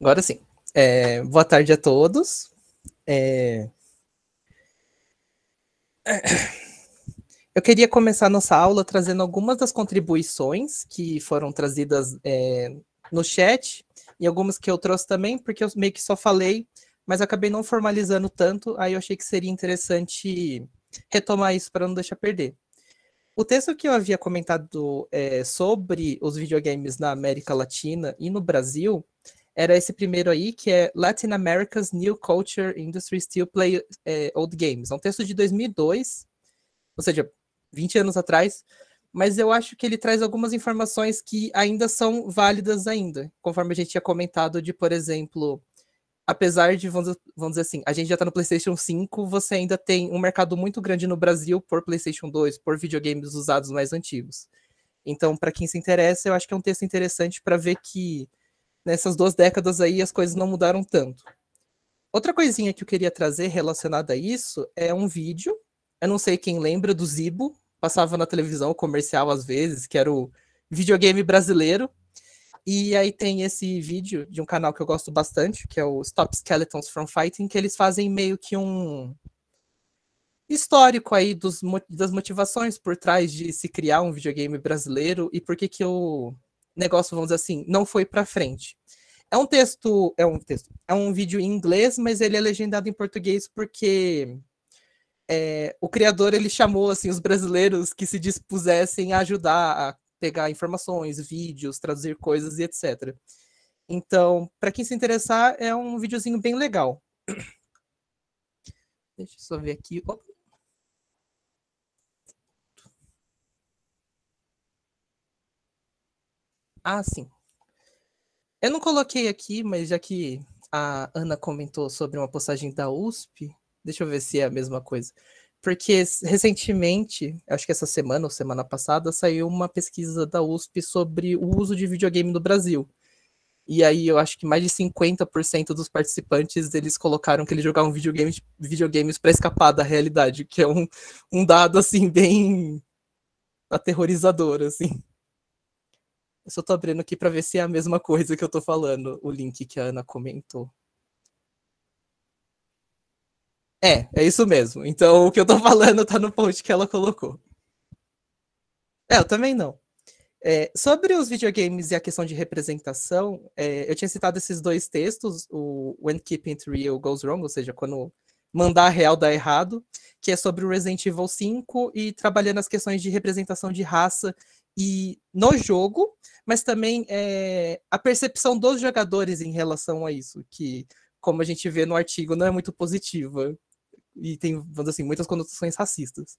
Agora sim. É, boa tarde a todos. É... Eu queria começar nossa aula trazendo algumas das contribuições que foram trazidas é, no chat e algumas que eu trouxe também, porque eu meio que só falei, mas acabei não formalizando tanto, aí eu achei que seria interessante retomar isso para não deixar perder. O texto que eu havia comentado é, sobre os videogames na América Latina e no Brasil era esse primeiro aí, que é Latin America's New Culture Industry Still Play é, Old Games. É um texto de 2002, ou seja, 20 anos atrás, mas eu acho que ele traz algumas informações que ainda são válidas ainda, conforme a gente tinha comentado de, por exemplo, apesar de, vamos, vamos dizer assim, a gente já está no PlayStation 5, você ainda tem um mercado muito grande no Brasil por PlayStation 2, por videogames usados mais antigos. Então, para quem se interessa, eu acho que é um texto interessante para ver que nessas duas décadas aí as coisas não mudaram tanto. Outra coisinha que eu queria trazer relacionada a isso é um vídeo. Eu não sei quem lembra do Zibo, passava na televisão comercial às vezes, que era o videogame brasileiro. E aí tem esse vídeo de um canal que eu gosto bastante, que é o Stop Skeletons from Fighting, que eles fazem meio que um histórico aí dos, das motivações por trás de se criar um videogame brasileiro e por que que o negócio, vamos dizer assim, não foi para frente. É um texto, é um texto, é um vídeo em inglês, mas ele é legendado em português porque é, o criador ele chamou assim os brasileiros que se dispusessem a ajudar a pegar informações, vídeos, traduzir coisas e etc. Então, para quem se interessar, é um videozinho bem legal. Deixa eu só ver aqui. Opa. Ah, sim. Eu não coloquei aqui, mas já que a Ana comentou sobre uma postagem da USP, deixa eu ver se é a mesma coisa. Porque recentemente, acho que essa semana ou semana passada, saiu uma pesquisa da USP sobre o uso de videogame no Brasil. E aí eu acho que mais de 50% dos participantes eles colocaram que eles jogavam videogames, videogames para escapar da realidade, que é um, um dado assim bem aterrorizador assim. Eu só tô abrindo aqui para ver se é a mesma coisa que eu tô falando, o link que a Ana comentou. É, é isso mesmo. Então o que eu tô falando tá no post que ela colocou. É, eu também não. É, sobre os videogames e a questão de representação, é, eu tinha citado esses dois textos, o When Keeping It Real Goes Wrong, ou seja, quando mandar a real dá errado, que é sobre o Resident Evil 5 e trabalhando as questões de representação de raça e no jogo, mas também é, a percepção dos jogadores em relação a isso, que, como a gente vê no artigo, não é muito positiva e tem, vamos assim, muitas conotações racistas.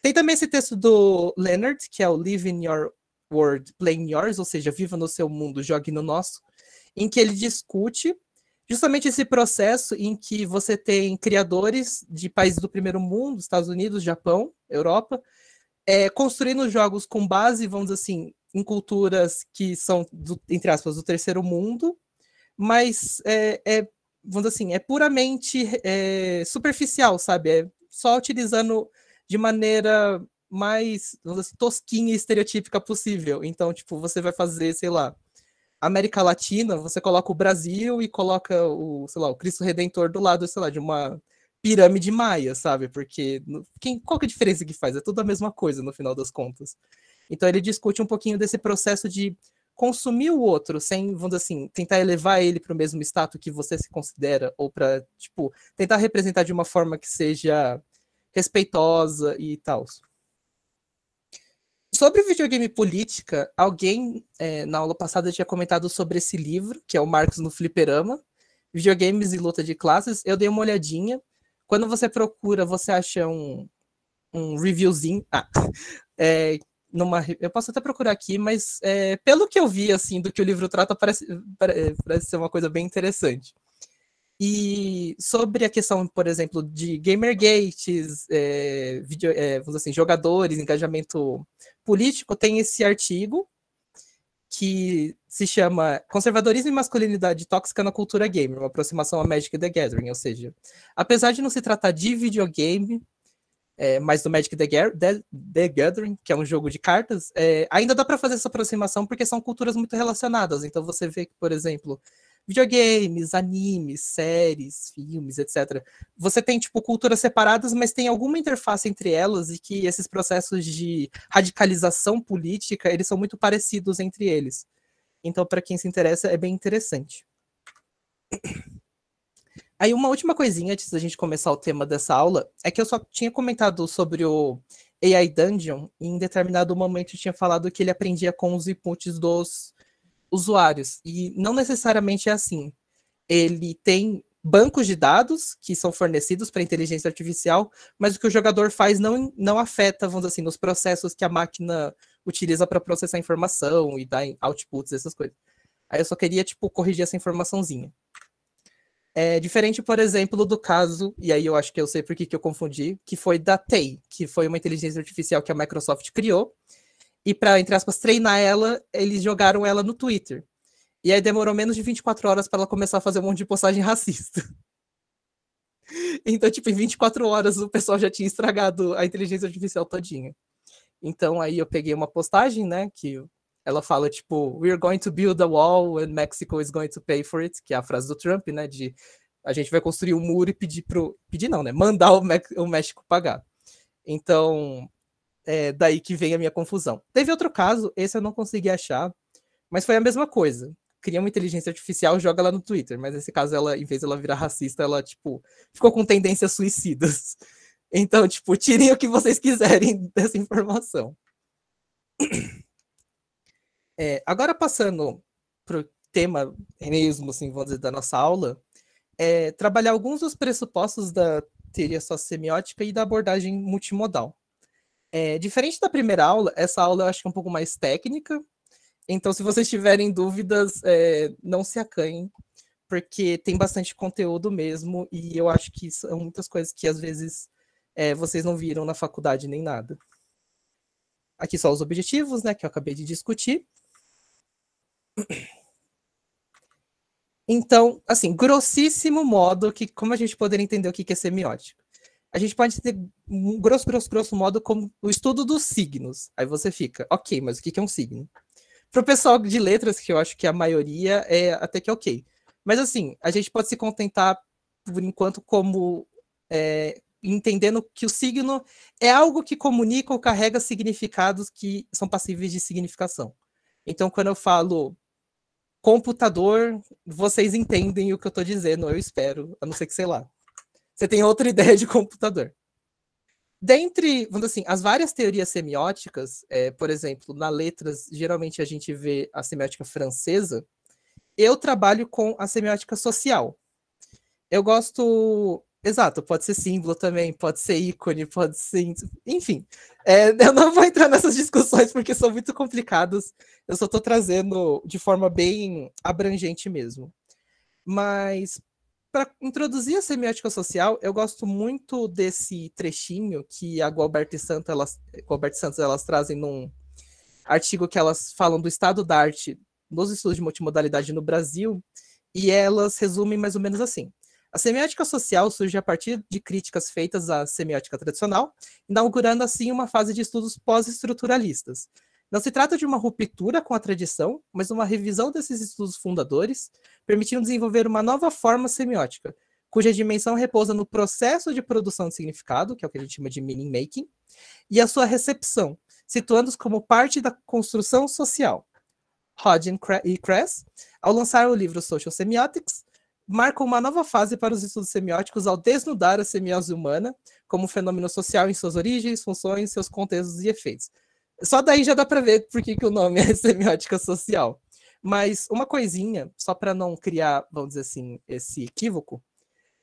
Tem também esse texto do Leonard, que é o Live in Your World, Playing Yours, ou seja, Viva no Seu Mundo, Jogue no Nosso, em que ele discute justamente esse processo em que você tem criadores de países do primeiro mundo, Estados Unidos, Japão, Europa, é, construindo jogos com base, vamos dizer assim, em culturas que são, do, entre aspas, do terceiro mundo, mas é, é vamos dizer assim, é puramente é, superficial, sabe? É só utilizando de maneira mais, vamos dizer assim, tosquinha e estereotípica possível. Então, tipo, você vai fazer, sei lá, América Latina, você coloca o Brasil e coloca o, sei lá, o Cristo Redentor do lado, sei lá, de uma pirâmide maia, sabe? Porque quem, qual que é a diferença que faz? É tudo a mesma coisa no final das contas. Então ele discute um pouquinho desse processo de consumir o outro sem, vamos dizer assim, tentar elevar ele para o mesmo status que você se considera ou para, tipo, tentar representar de uma forma que seja respeitosa e tal. Sobre videogame política, alguém é, na aula passada tinha comentado sobre esse livro, que é o Marcos no Fliperama, Videogames e Luta de Classes. Eu dei uma olhadinha. Quando você procura, você acha um, um reviewzinho. Ah, é, numa, eu posso até procurar aqui, mas é, pelo que eu vi, assim, do que o livro trata, parece, parece ser uma coisa bem interessante. E sobre a questão, por exemplo, de gamergates, é, video, é, assim, jogadores, engajamento político, tem esse artigo que se chama Conservadorismo e Masculinidade Tóxica na Cultura Gamer, uma aproximação a Magic the Gathering, ou seja, apesar de não se tratar de videogame, é, mas do Magic the, the, the, Gathering, que é um jogo de cartas, é, ainda dá para fazer essa aproximação porque são culturas muito relacionadas. Então você vê que, por exemplo, videogames, animes, séries, filmes, etc. Você tem, tipo, culturas separadas, mas tem alguma interface entre elas e que esses processos de radicalização política, eles são muito parecidos entre eles. Então, para quem se interessa, é bem interessante. Aí uma última coisinha antes da gente começar o tema dessa aula é que eu só tinha comentado sobre o AI Dungeon e em determinado momento eu tinha falado que ele aprendia com os inputs dos usuários. E não necessariamente é assim. Ele tem bancos de dados que são fornecidos para a inteligência artificial, mas o que o jogador faz não, não afeta, vamos dizer assim, nos processos que a máquina utiliza para processar informação e dar outputs, essas coisas. Aí eu só queria, tipo, corrigir essa informaçãozinha. É diferente, por exemplo, do caso, e aí eu acho que eu sei por que, que eu confundi, que foi da TEI, que foi uma inteligência artificial que a Microsoft criou, e para, entre aspas, treinar ela, eles jogaram ela no Twitter. E aí demorou menos de 24 horas para ela começar a fazer um monte de postagem racista. Então, tipo, em 24 horas o pessoal já tinha estragado a inteligência artificial todinha. Então, aí eu peguei uma postagem, né, que ela fala, tipo, we're going to build a wall and Mexico is going to pay for it, que é a frase do Trump, né, de a gente vai construir um muro e pedir pro... Pedir não, né, mandar o, Me... o México pagar. Então, é daí que vem a minha confusão. Teve outro caso, esse eu não consegui achar, mas foi a mesma coisa. Cria uma inteligência artificial, joga lá no Twitter, mas nesse caso ela, em vez de ela virar racista, ela tipo ficou com tendências suicidas. Então, tipo, tirem o que vocês quiserem dessa informação. É, agora passando pro tema mesmo, assim, vamos dizer, da nossa aula, é trabalhar alguns dos pressupostos da teoria sociossemiótica e da abordagem multimodal. É, diferente da primeira aula, essa aula eu acho que é um pouco mais técnica. Então, se vocês tiverem dúvidas, é, não se acanhem, porque tem bastante conteúdo mesmo, e eu acho que são muitas coisas que às vezes é, vocês não viram na faculdade nem nada. Aqui só os objetivos, né, que eu acabei de discutir. Então, assim, grossíssimo modo que como a gente poderia entender o que é semiótica? a gente pode ter, grosso, grosso, grosso modo, como o estudo dos signos. Aí você fica, ok, mas o que é um signo? Para o pessoal de letras, que eu acho que a maioria é até que ok. Mas assim, a gente pode se contentar, por enquanto, como é, entendendo que o signo é algo que comunica ou carrega significados que são passíveis de significação. Então, quando eu falo computador, vocês entendem o que eu estou dizendo, eu espero, a não ser que, sei lá, você tem outra ideia de computador. Dentre, vamos assim, as várias teorias semióticas, é, por exemplo, na letras, geralmente a gente vê a semiótica francesa, eu trabalho com a semiótica social. Eu gosto. Exato, pode ser símbolo também, pode ser ícone, pode ser. Enfim, é, eu não vou entrar nessas discussões porque são muito complicadas. Eu só estou trazendo de forma bem abrangente mesmo. Mas para introduzir a semiótica social, eu gosto muito desse trechinho que a Gualberto e Santos elas, Gualberto Santos elas trazem num artigo que elas falam do estado da arte nos estudos de multimodalidade no Brasil, e elas resumem mais ou menos assim. A semiótica social surge a partir de críticas feitas à semiótica tradicional, inaugurando assim uma fase de estudos pós-estruturalistas, não se trata de uma ruptura com a tradição, mas uma revisão desses estudos fundadores, permitindo desenvolver uma nova forma semiótica, cuja dimensão repousa no processo de produção de significado, que é o que a gente chama de meaning making, e a sua recepção, situando-os como parte da construção social. Hodgin e Kress, ao lançar o livro Social Semiotics, marcam uma nova fase para os estudos semióticos ao desnudar a semiose humana como um fenômeno social em suas origens, funções, seus contextos e efeitos. Só daí já dá para ver por que, que o nome é semiótica social. Mas uma coisinha, só para não criar, vamos dizer assim, esse equívoco,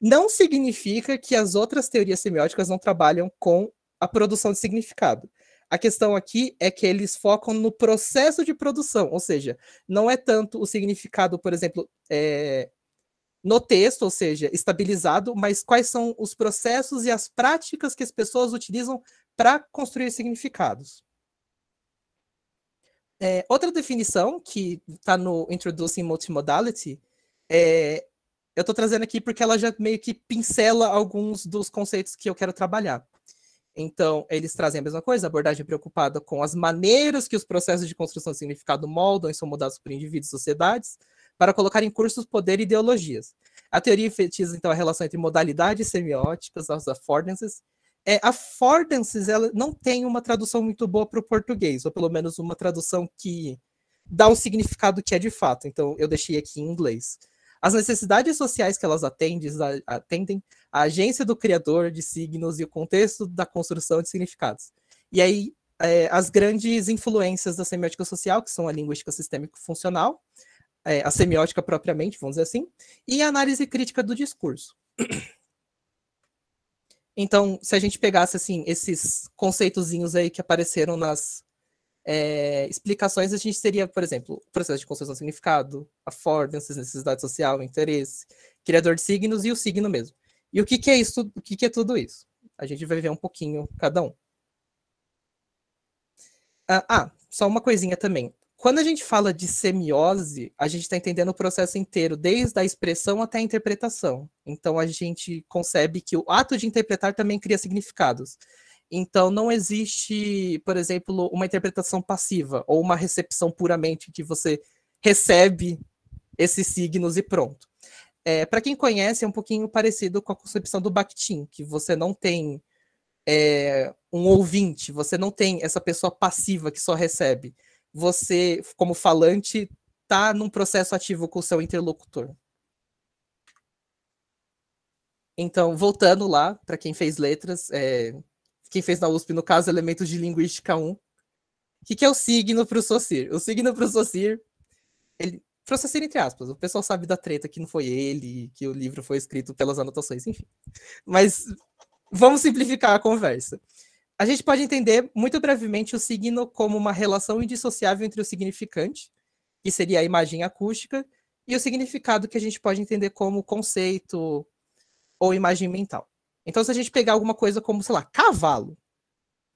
não significa que as outras teorias semióticas não trabalham com a produção de significado. A questão aqui é que eles focam no processo de produção, ou seja, não é tanto o significado, por exemplo, é, no texto, ou seja, estabilizado, mas quais são os processos e as práticas que as pessoas utilizam para construir significados. É, outra definição que está no Introducing Multimodality, é, eu estou trazendo aqui porque ela já meio que pincela alguns dos conceitos que eu quero trabalhar. Então, eles trazem a mesma coisa, abordagem preocupada com as maneiras que os processos de construção de significado moldam e são moldados por indivíduos e sociedades, para colocar em cursos poder e ideologias. A teoria enfatiza, então, a relação entre modalidades semióticas, as affordances, é, affordances ela não tem uma tradução muito boa para o português, ou pelo menos uma tradução que dá o significado que é de fato. Então, eu deixei aqui em inglês. As necessidades sociais que elas atendem, atendem a agência do criador de signos e o contexto da construção de significados. E aí, é, as grandes influências da semiótica social, que são a linguística sistêmico-funcional, é, a semiótica propriamente, vamos dizer assim, e a análise crítica do discurso. Então, se a gente pegasse assim esses conceitozinhos aí que apareceram nas é, explicações, a gente teria, por exemplo, o processo de construção de significado, affordances, necessidade social, interesse, criador de signos e o signo mesmo. E o que, que é isso? O que, que é tudo isso? A gente vai ver um pouquinho cada um. Ah, ah só uma coisinha também. Quando a gente fala de semiose, a gente está entendendo o processo inteiro, desde a expressão até a interpretação. Então, a gente concebe que o ato de interpretar também cria significados. Então, não existe, por exemplo, uma interpretação passiva ou uma recepção puramente que você recebe esses signos e pronto. É, Para quem conhece, é um pouquinho parecido com a concepção do Bakhtin, que você não tem é, um ouvinte, você não tem essa pessoa passiva que só recebe você, como falante, está num processo ativo com o seu interlocutor. Então, voltando lá, para quem fez letras, é, quem fez na USP, no caso, Elementos de Linguística 1, o que, que é o signo para o Socir? O signo para o Socir, ele, para o entre aspas, o pessoal sabe da treta que não foi ele, que o livro foi escrito pelas anotações, enfim. Mas vamos simplificar a conversa. A gente pode entender muito brevemente o signo como uma relação indissociável entre o significante, que seria a imagem acústica, e o significado que a gente pode entender como conceito ou imagem mental. Então, se a gente pegar alguma coisa como, sei lá, cavalo,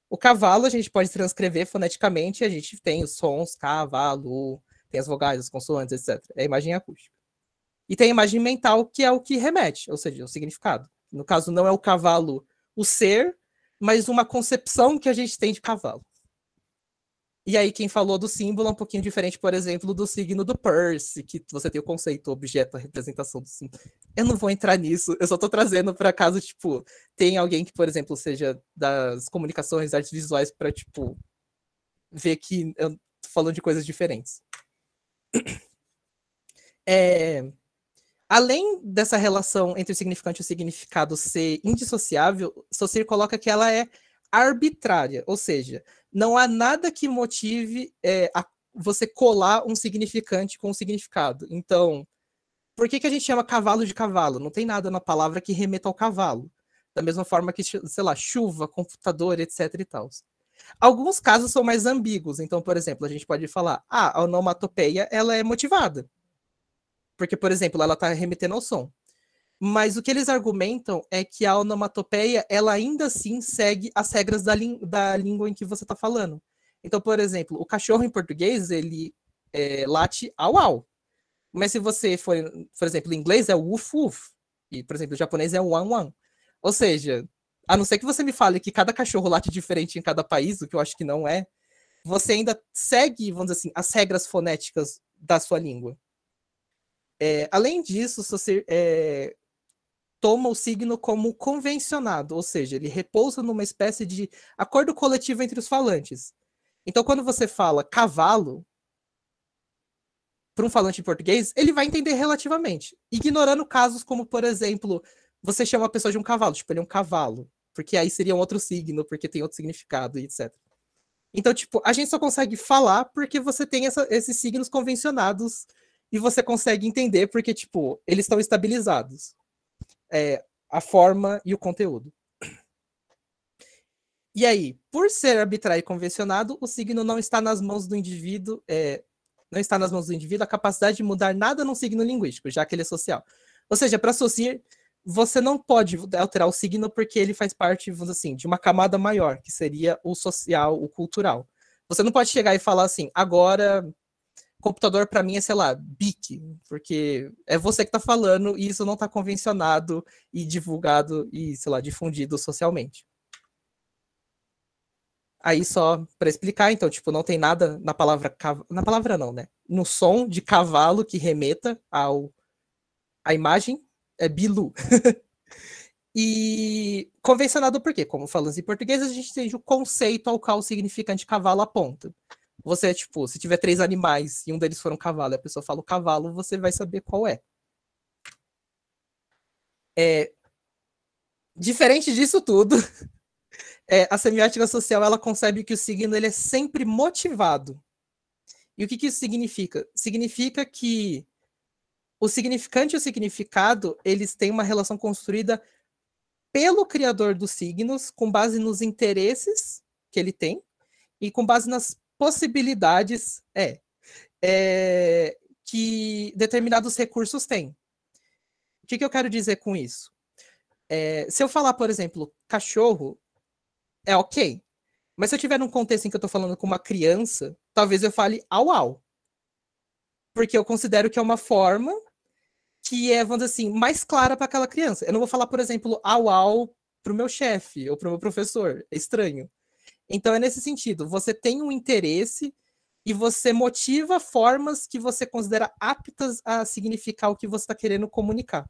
o cavalo a gente pode transcrever foneticamente, a gente tem os sons, cavalo, tem as vogais, as consoantes, etc. É a imagem acústica. E tem a imagem mental, que é o que remete, ou seja, o significado. No caso, não é o cavalo o ser, mas uma concepção que a gente tem de cavalo. E aí, quem falou do símbolo é um pouquinho diferente, por exemplo, do signo do Percy, que você tem o conceito, o objeto, a representação do símbolo. Eu não vou entrar nisso, eu só estou trazendo para caso, tipo, tem alguém que, por exemplo, seja das comunicações, artes visuais, para, tipo, ver que eu tô falando de coisas diferentes. É, Além dessa relação entre o significante e o significado ser indissociável, Saussure coloca que ela é arbitrária, ou seja, não há nada que motive é, a, você colar um significante com um significado. Então, por que, que a gente chama cavalo de cavalo? Não tem nada na palavra que remeta ao cavalo. Da mesma forma que, sei lá, chuva, computador, etc e tal. Alguns casos são mais ambíguos. Então, por exemplo, a gente pode falar, ah, a onomatopeia, ela é motivada. Porque, por exemplo, ela está remetendo ao som. Mas o que eles argumentam é que a onomatopeia, ela ainda assim segue as regras da, da língua em que você está falando. Então, por exemplo, o cachorro em português, ele é, late au au. Mas se você for, por exemplo, em inglês é uf uf. E, por exemplo, o japonês é wan wan. Ou seja, a não ser que você me fale que cada cachorro late diferente em cada país, o que eu acho que não é, você ainda segue, vamos dizer assim, as regras fonéticas da sua língua. É, além disso, você é, toma o signo como convencionado, ou seja, ele repousa numa espécie de acordo coletivo entre os falantes. Então, quando você fala cavalo, para um falante em português, ele vai entender relativamente, ignorando casos como, por exemplo, você chama a pessoa de um cavalo, tipo, ele é um cavalo, porque aí seria um outro signo, porque tem outro significado e etc. Então, tipo, a gente só consegue falar porque você tem essa, esses signos convencionados e você consegue entender porque, tipo, eles estão estabilizados. É, a forma e o conteúdo. E aí, por ser arbitrário e convencionado, o signo não está nas mãos do indivíduo, é, não está nas mãos do indivíduo a capacidade de mudar nada num signo linguístico, já que ele é social. Ou seja, para associar, você não pode alterar o signo porque ele faz parte, vamos assim, de uma camada maior, que seria o social, o cultural. Você não pode chegar e falar assim, agora computador para mim é, sei lá, BIC, porque é você que está falando e isso não está convencionado e divulgado e, sei lá, difundido socialmente. Aí só para explicar, então, tipo, não tem nada na palavra na palavra não, né? No som de cavalo que remeta ao a imagem é bilu. e convencionado por quê? Como falamos em português, a gente tem o conceito ao qual o significante cavalo aponta. Você é tipo, se tiver três animais e um deles for um cavalo, a pessoa fala o cavalo, você vai saber qual é. é... Diferente disso tudo, é, a semiótica social ela concebe que o signo ele é sempre motivado. E o que, que isso significa? Significa que o significante e o significado eles têm uma relação construída pelo criador dos signos, com base nos interesses que ele tem e com base nas possibilidades é, é que determinados recursos têm. O que, que eu quero dizer com isso? É, se eu falar, por exemplo, cachorro, é ok. Mas se eu tiver num contexto em que eu estou falando com uma criança, talvez eu fale au au. Porque eu considero que é uma forma que é, vamos dizer assim, mais clara para aquela criança. Eu não vou falar, por exemplo, au au para o meu chefe ou para o meu professor. É estranho. Então é nesse sentido, você tem um interesse e você motiva formas que você considera aptas a significar o que você está querendo comunicar.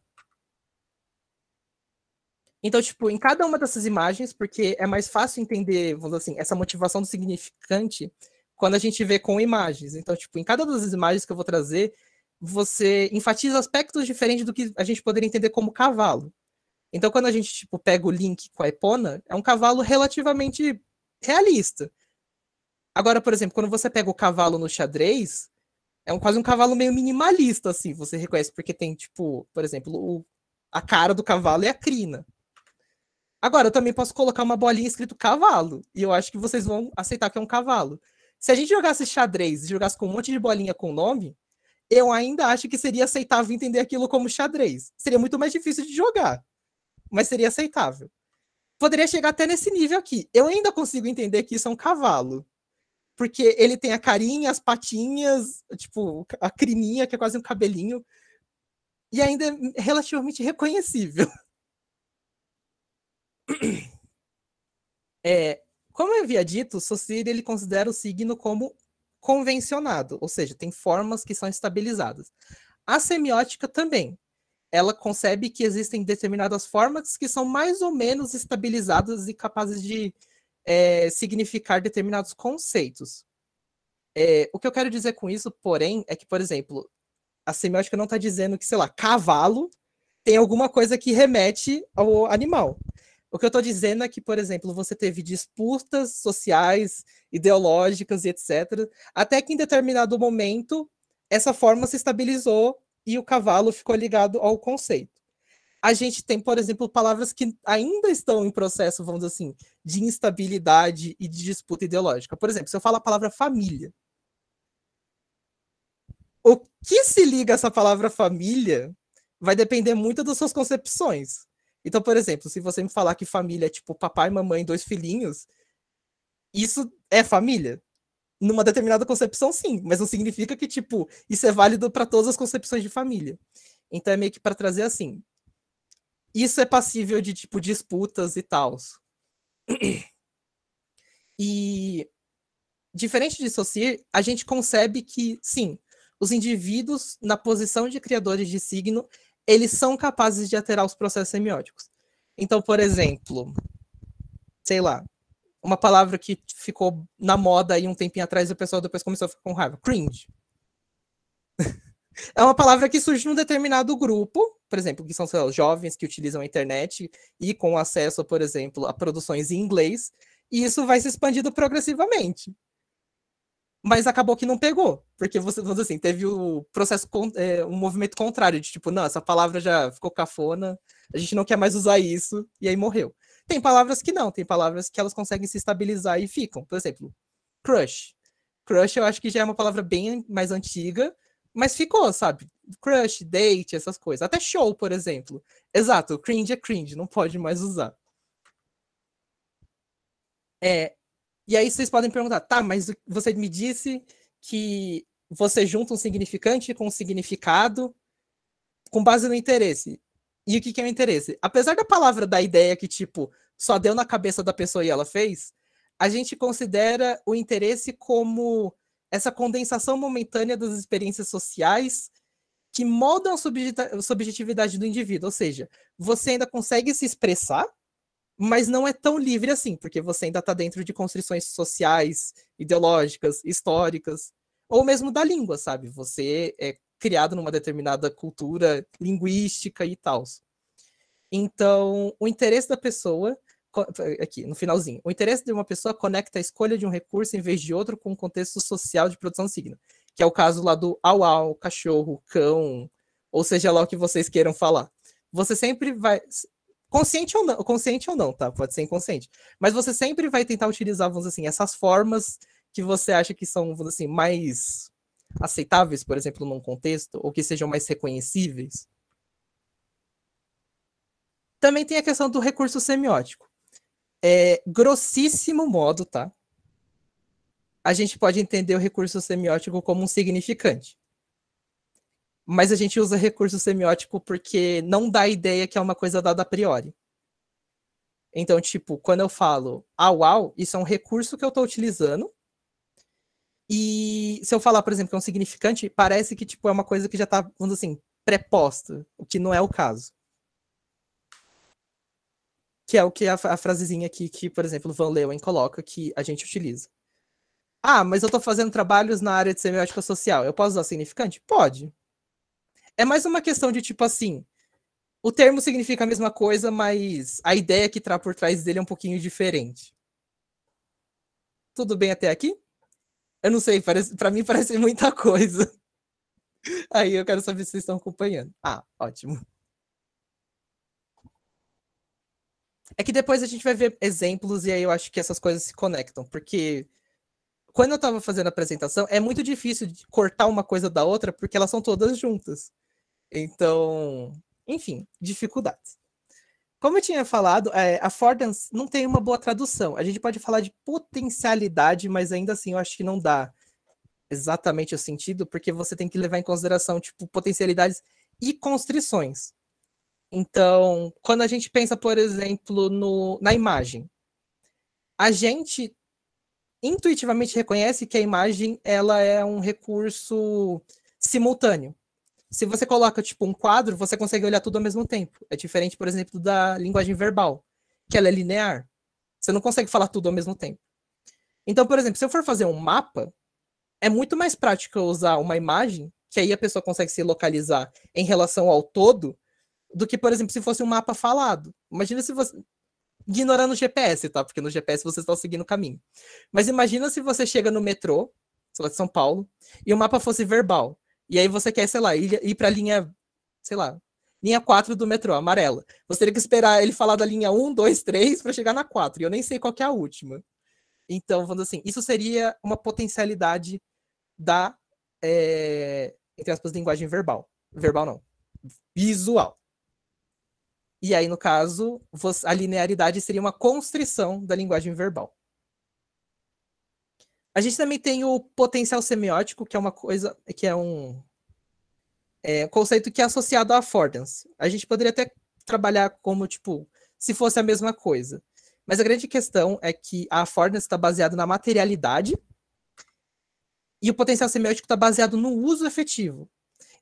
Então, tipo, em cada uma dessas imagens, porque é mais fácil entender, vamos dizer assim, essa motivação do significante quando a gente vê com imagens. Então, tipo, em cada uma das imagens que eu vou trazer, você enfatiza aspectos diferentes do que a gente poderia entender como cavalo. Então, quando a gente, tipo, pega o link com a Epona, é um cavalo relativamente realista. Agora, por exemplo, quando você pega o cavalo no xadrez, é um, quase um cavalo meio minimalista, assim, você reconhece, porque tem, tipo, por exemplo, o, a cara do cavalo é a crina. Agora, eu também posso colocar uma bolinha escrito cavalo, e eu acho que vocês vão aceitar que é um cavalo. Se a gente jogasse xadrez e jogasse com um monte de bolinha com nome, eu ainda acho que seria aceitável entender aquilo como xadrez. Seria muito mais difícil de jogar, mas seria aceitável poderia chegar até nesse nível aqui. Eu ainda consigo entender que isso é um cavalo. Porque ele tem a carinha, as patinhas, tipo, a crininha, que é quase um cabelinho. E ainda é relativamente reconhecível. É, como eu havia dito, Saussure ele considera o signo como convencionado, ou seja, tem formas que são estabilizadas. A semiótica também ela concebe que existem determinadas formas que são mais ou menos estabilizadas e capazes de é, significar determinados conceitos. É, o que eu quero dizer com isso, porém, é que, por exemplo, a semiótica não está dizendo que, sei lá, cavalo tem alguma coisa que remete ao animal. O que eu estou dizendo é que, por exemplo, você teve disputas sociais, ideológicas e etc., até que em determinado momento essa forma se estabilizou e o cavalo ficou ligado ao conceito. A gente tem, por exemplo, palavras que ainda estão em processo, vamos dizer assim, de instabilidade e de disputa ideológica. Por exemplo, se eu falo a palavra família, o que se liga a essa palavra família vai depender muito das suas concepções. Então, por exemplo, se você me falar que família é tipo papai, mamãe, dois filhinhos, isso é família? numa determinada concepção, sim, mas não significa que, tipo, isso é válido para todas as concepções de família. Então é meio que para trazer assim. Isso é passível de, tipo, disputas e tal E diferente de Saussure, a gente concebe que, sim, os indivíduos na posição de criadores de signo, eles são capazes de alterar os processos semióticos. Então, por exemplo, sei lá, uma palavra que ficou na moda aí um tempinho atrás e o pessoal depois começou a ficar com raiva. Cringe. é uma palavra que surge num determinado grupo, por exemplo, que são lá, jovens que utilizam a internet e com acesso, por exemplo, a produções em inglês, e isso vai se expandindo progressivamente. Mas acabou que não pegou, porque você, vamos assim, teve o processo, é, um movimento contrário, de tipo, não, essa palavra já ficou cafona, a gente não quer mais usar isso, e aí morreu. Tem palavras que não, tem palavras que elas conseguem se estabilizar e ficam. Por exemplo, crush. Crush eu acho que já é uma palavra bem mais antiga, mas ficou, sabe? Crush, date, essas coisas. Até show, por exemplo. Exato, cringe é cringe, não pode mais usar. É, e aí vocês podem perguntar, tá, mas você me disse que você junta um significante com um significado com base no interesse. E o que, que é o interesse? Apesar da palavra da ideia que, tipo, só deu na cabeça da pessoa e ela fez, a gente considera o interesse como essa condensação momentânea das experiências sociais que moldam a subjetividade do indivíduo. Ou seja, você ainda consegue se expressar, mas não é tão livre assim, porque você ainda está dentro de constrições sociais, ideológicas, históricas, ou mesmo da língua, sabe? Você é criado numa determinada cultura linguística e tal. Então, o interesse da pessoa aqui, no finalzinho. O interesse de uma pessoa conecta a escolha de um recurso em vez de outro com o contexto social de produção do signo, que é o caso lá do au au, cachorro, cão, ou seja lá o que vocês queiram falar. Você sempre vai consciente ou não, consciente ou não, tá? Pode ser inconsciente. Mas você sempre vai tentar utilizar, vamos dizer assim, essas formas que você acha que são, vamos dizer assim, mais aceitáveis, por exemplo, num contexto, ou que sejam mais reconhecíveis. Também tem a questão do recurso semiótico. É, grossíssimo modo, tá? A gente pode entender o recurso semiótico como um significante. Mas a gente usa recurso semiótico porque não dá a ideia que é uma coisa dada a priori. Então, tipo, quando eu falo ah, au au, isso é um recurso que eu estou utilizando e se eu falar, por exemplo, que é um significante, parece que tipo, é uma coisa que já está, vamos dizer assim, preposta, o que não é o caso. Que é o que a, a frasezinha aqui que, por exemplo, Van Leeuwen coloca, que a gente utiliza. Ah, mas eu estou fazendo trabalhos na área de semiótica social. Eu posso usar significante? Pode. É mais uma questão de tipo assim. O termo significa a mesma coisa, mas a ideia que está por trás dele é um pouquinho diferente. Tudo bem até aqui? Eu não sei, para mim parece muita coisa. Aí eu quero saber se vocês estão acompanhando. Ah, ótimo. É que depois a gente vai ver exemplos e aí eu acho que essas coisas se conectam, porque quando eu estava fazendo a apresentação, é muito difícil cortar uma coisa da outra porque elas são todas juntas. Então, enfim, dificuldades. Como eu tinha falado, é, affordance não tem uma boa tradução. A gente pode falar de potencialidade, mas ainda assim eu acho que não dá exatamente o sentido, porque você tem que levar em consideração, tipo, potencialidades e constrições. Então, quando a gente pensa, por exemplo, no, na imagem, a gente intuitivamente reconhece que a imagem ela é um recurso simultâneo se você coloca, tipo, um quadro, você consegue olhar tudo ao mesmo tempo. É diferente, por exemplo, da linguagem verbal, que ela é linear. Você não consegue falar tudo ao mesmo tempo. Então, por exemplo, se eu for fazer um mapa, é muito mais prático eu usar uma imagem, que aí a pessoa consegue se localizar em relação ao todo, do que, por exemplo, se fosse um mapa falado. Imagina se você. Ignorando o GPS, tá? Porque no GPS você está seguindo o caminho. Mas imagina se você chega no metrô, sei lá, de São Paulo, e o mapa fosse verbal. E aí você quer, sei lá, ir, ir a linha, sei lá, linha 4 do metrô, amarela. Você teria que esperar ele falar da linha 1, 2, 3 para chegar na 4. E eu nem sei qual é a última. Então, vamos assim, isso seria uma potencialidade da, é, entre aspas, linguagem verbal. Verbal não. Visual. E aí, no caso, a linearidade seria uma constrição da linguagem verbal. A gente também tem o potencial semiótico, que é uma coisa que é um é, conceito que é associado à affordance. A gente poderia até trabalhar como tipo se fosse a mesma coisa. Mas a grande questão é que a affordance está baseada na materialidade e o potencial semiótico está baseado no uso efetivo.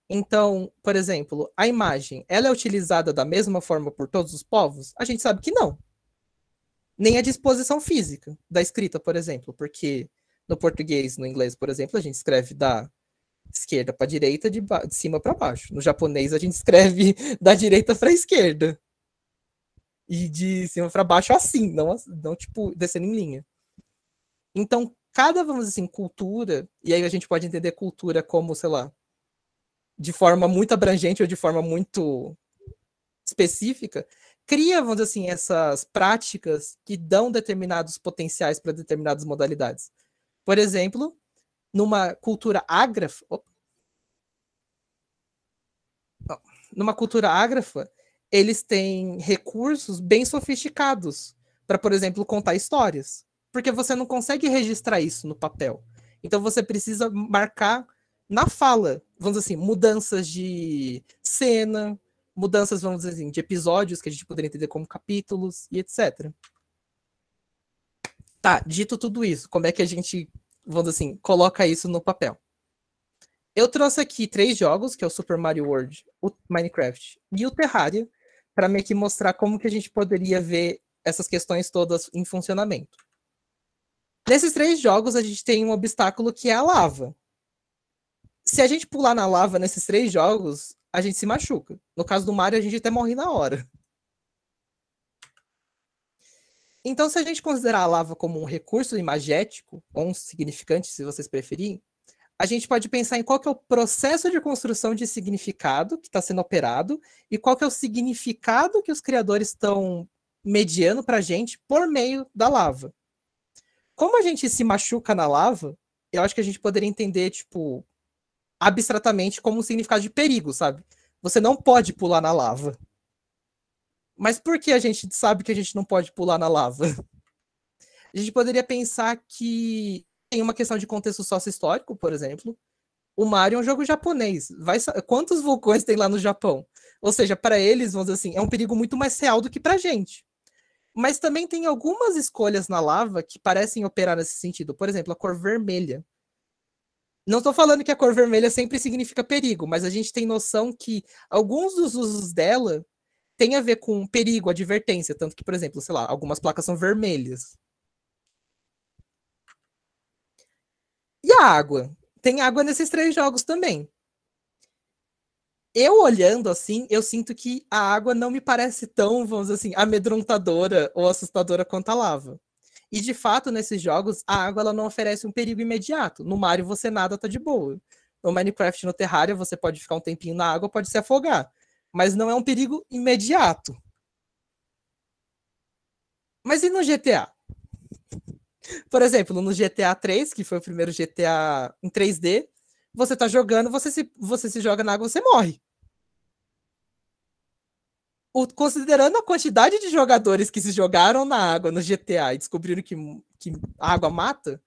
Então, por exemplo, a imagem, ela é utilizada da mesma forma por todos os povos? A gente sabe que não. Nem a disposição física da escrita, por exemplo, porque no português, no inglês, por exemplo, a gente escreve da esquerda para direita, de, de cima para baixo. No japonês, a gente escreve da direita para esquerda. E de cima para baixo assim, não, não tipo descendo em linha. Então, cada, vamos dizer assim, cultura, e aí a gente pode entender cultura como, sei lá, de forma muito abrangente ou de forma muito específica, cria, vamos dizer assim, essas práticas que dão determinados potenciais para determinadas modalidades. Por exemplo, numa cultura ágrafa, numa cultura ágrafa, eles têm recursos bem sofisticados para, por exemplo, contar histórias, porque você não consegue registrar isso no papel. Então você precisa marcar na fala, vamos dizer assim, mudanças de cena, mudanças, vamos dizer assim, de episódios que a gente poderia entender como capítulos e etc. Tá, dito tudo isso, como é que a gente, vamos assim, coloca isso no papel? Eu trouxe aqui três jogos, que é o Super Mario World, o Minecraft e o Terraria, para meio que mostrar como que a gente poderia ver essas questões todas em funcionamento. Nesses três jogos, a gente tem um obstáculo que é a lava. Se a gente pular na lava nesses três jogos, a gente se machuca. No caso do Mario, a gente até morre na hora. Então, se a gente considerar a lava como um recurso imagético, ou um significante, se vocês preferirem, a gente pode pensar em qual que é o processo de construção de significado que está sendo operado e qual que é o significado que os criadores estão mediando para a gente por meio da lava. Como a gente se machuca na lava, eu acho que a gente poderia entender, tipo, abstratamente como um significado de perigo, sabe? Você não pode pular na lava. Mas por que a gente sabe que a gente não pode pular na lava? A gente poderia pensar que tem uma questão de contexto sócio-histórico, por exemplo. O Mario é um jogo japonês. Vai, quantos vulcões tem lá no Japão? Ou seja, para eles, vamos dizer assim, é um perigo muito mais real do que para a gente. Mas também tem algumas escolhas na lava que parecem operar nesse sentido. Por exemplo, a cor vermelha. Não estou falando que a cor vermelha sempre significa perigo, mas a gente tem noção que alguns dos usos dela tem a ver com perigo, advertência. Tanto que, por exemplo, sei lá, algumas placas são vermelhas. E a água? Tem água nesses três jogos também. Eu olhando assim, eu sinto que a água não me parece tão, vamos dizer assim, amedrontadora ou assustadora quanto a lava. E de fato, nesses jogos, a água ela não oferece um perigo imediato. No Mario você nada tá de boa. No Minecraft, no Terraria, você pode ficar um tempinho na água, pode se afogar mas não é um perigo imediato. Mas e no GTA? Por exemplo, no GTA 3, que foi o primeiro GTA em 3D, você tá jogando, você se, você se joga na água, você morre. O, considerando a quantidade de jogadores que se jogaram na água no GTA e descobriram que, que a água mata,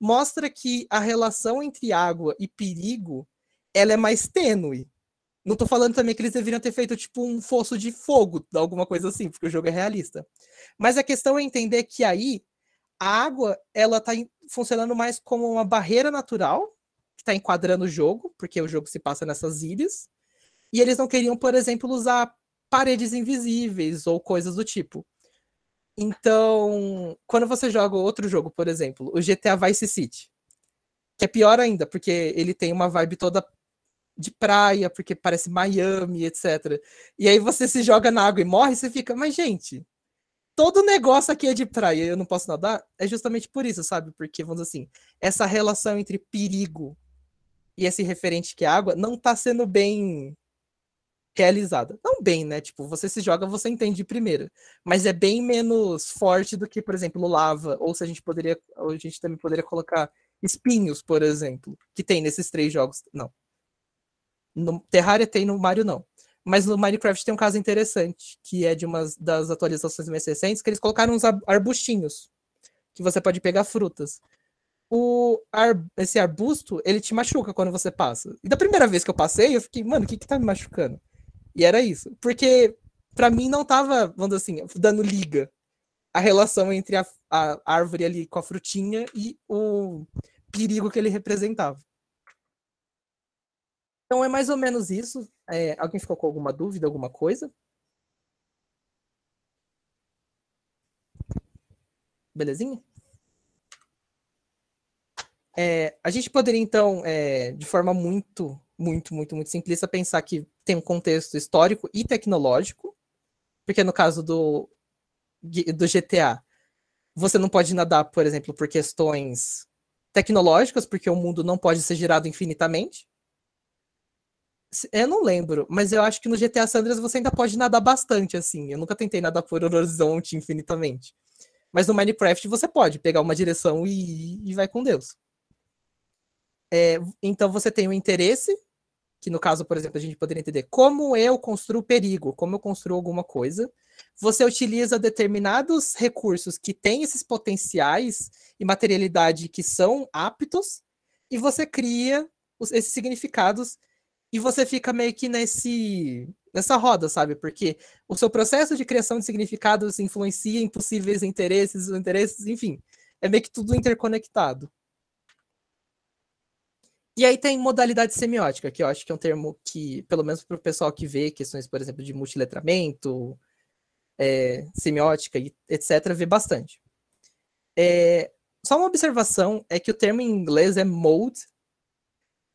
mostra que a relação entre água e perigo ela é mais tênue. Não tô falando também que eles deveriam ter feito tipo um fosso de fogo, alguma coisa assim, porque o jogo é realista. Mas a questão é entender que aí a água ela tá funcionando mais como uma barreira natural que tá enquadrando o jogo, porque o jogo se passa nessas ilhas. E eles não queriam, por exemplo, usar paredes invisíveis ou coisas do tipo. Então, quando você joga outro jogo, por exemplo, o GTA Vice City, que é pior ainda, porque ele tem uma vibe toda de praia, porque parece Miami, etc. E aí você se joga na água e morre, você fica, mas gente, todo negócio aqui é de praia, eu não posso nadar? É justamente por isso, sabe? Porque, vamos dizer assim, essa relação entre perigo e esse referente que é água não tá sendo bem realizada. Não bem, né? Tipo, você se joga, você entende primeiro. Mas é bem menos forte do que, por exemplo, lava, ou se a gente poderia, a gente também poderia colocar espinhos, por exemplo, que tem nesses três jogos. Não, no Terraria tem, no Mario não. Mas no Minecraft tem um caso interessante, que é de uma das atualizações mais recentes, que eles colocaram uns arbustinhos, que você pode pegar frutas. O ar, esse arbusto, ele te machuca quando você passa. E da primeira vez que eu passei, eu fiquei, mano, o que que tá me machucando? E era isso. Porque para mim não tava, vamos assim, dando liga a relação entre a, a árvore ali com a frutinha e o perigo que ele representava. Então é mais ou menos isso. É, alguém ficou com alguma dúvida, alguma coisa? Belezinha? É, a gente poderia, então, é, de forma muito, muito, muito, muito simplista, pensar que tem um contexto histórico e tecnológico, porque no caso do, do GTA, você não pode nadar, por exemplo, por questões tecnológicas, porque o mundo não pode ser girado infinitamente. Eu não lembro, mas eu acho que no GTA Sandras você ainda pode nadar bastante, assim. Eu nunca tentei nadar por horizonte infinitamente. Mas no Minecraft você pode pegar uma direção e, e vai com Deus. É, então você tem o interesse, que no caso, por exemplo, a gente poderia entender como eu construo perigo, como eu construo alguma coisa. Você utiliza determinados recursos que têm esses potenciais e materialidade que são aptos, e você cria os, esses significados e você fica meio que nesse nessa roda, sabe? Porque o seu processo de criação de significados influencia em possíveis interesses, interesses, enfim. É meio que tudo interconectado. E aí tem modalidade semiótica, que eu acho que é um termo que, pelo menos para o pessoal que vê questões, por exemplo, de multiletramento, é, semiótica, etc., vê bastante. É, só uma observação é que o termo em inglês é mode,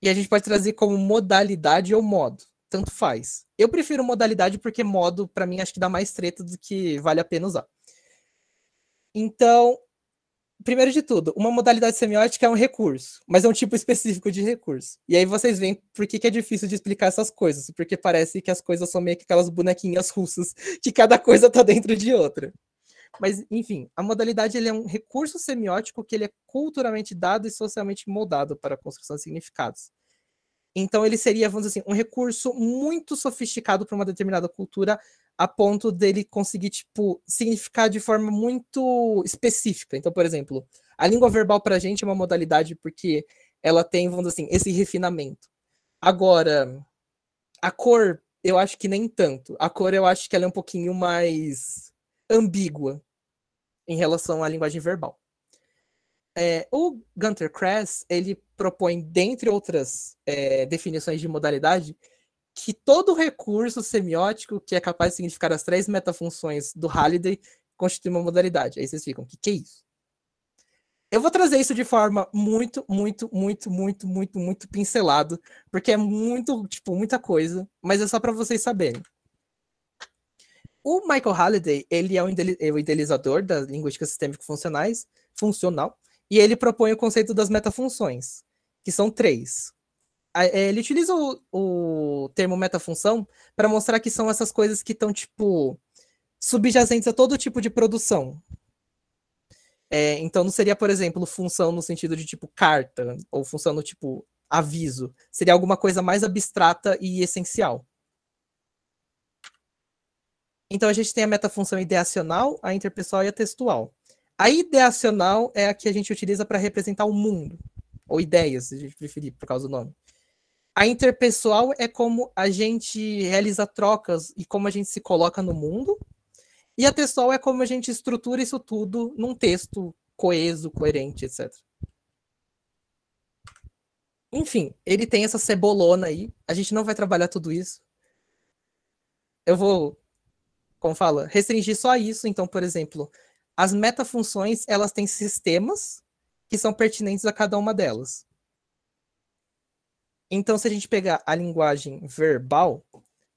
e a gente pode trazer como modalidade ou modo. Tanto faz. Eu prefiro modalidade porque modo, para mim, acho que dá mais treta do que vale a pena usar. Então, primeiro de tudo, uma modalidade semiótica é um recurso, mas é um tipo específico de recurso. E aí vocês veem por que, que é difícil de explicar essas coisas, porque parece que as coisas são meio que aquelas bonequinhas russas, que cada coisa está dentro de outra. Mas, enfim, a modalidade ele é um recurso semiótico que ele é culturalmente dado e socialmente moldado para a construção de significados. Então, ele seria, vamos dizer assim, um recurso muito sofisticado para uma determinada cultura, a ponto dele conseguir, tipo, significar de forma muito específica. Então, por exemplo, a língua verbal para a gente é uma modalidade porque ela tem, vamos dizer assim, esse refinamento. Agora, a cor, eu acho que nem tanto. A cor, eu acho que ela é um pouquinho mais ambígua em relação à linguagem verbal. É, o Gunter Kress ele propõe, dentre outras é, definições de modalidade, que todo recurso semiótico que é capaz de significar as três metafunções do Halliday constitui uma modalidade. Aí vocês ficam, o que, que é isso? Eu vou trazer isso de forma muito, muito, muito, muito, muito, muito pincelado, porque é muito, tipo, muita coisa, mas é só para vocês saberem. O Michael Halliday, ele é, é o, idealizador da linguística sistêmica funcionais, funcional, e ele propõe o conceito das metafunções, que são três. É, ele utiliza o, o termo metafunção para mostrar que são essas coisas que estão, tipo, subjacentes a todo tipo de produção. É, então, não seria, por exemplo, função no sentido de, tipo, carta, ou função no tipo aviso. Seria alguma coisa mais abstrata e essencial. Então a gente tem a metafunção ideacional, a interpessoal e a textual. A ideacional é a que a gente utiliza para representar o mundo, ou ideias, se a gente preferir, por causa do nome. A interpessoal é como a gente realiza trocas e como a gente se coloca no mundo. E a textual é como a gente estrutura isso tudo num texto coeso, coerente, etc. Enfim, ele tem essa cebolona aí. A gente não vai trabalhar tudo isso. Eu vou como fala, restringir só isso. Então, por exemplo, as metafunções, elas têm sistemas que são pertinentes a cada uma delas. Então, se a gente pegar a linguagem verbal,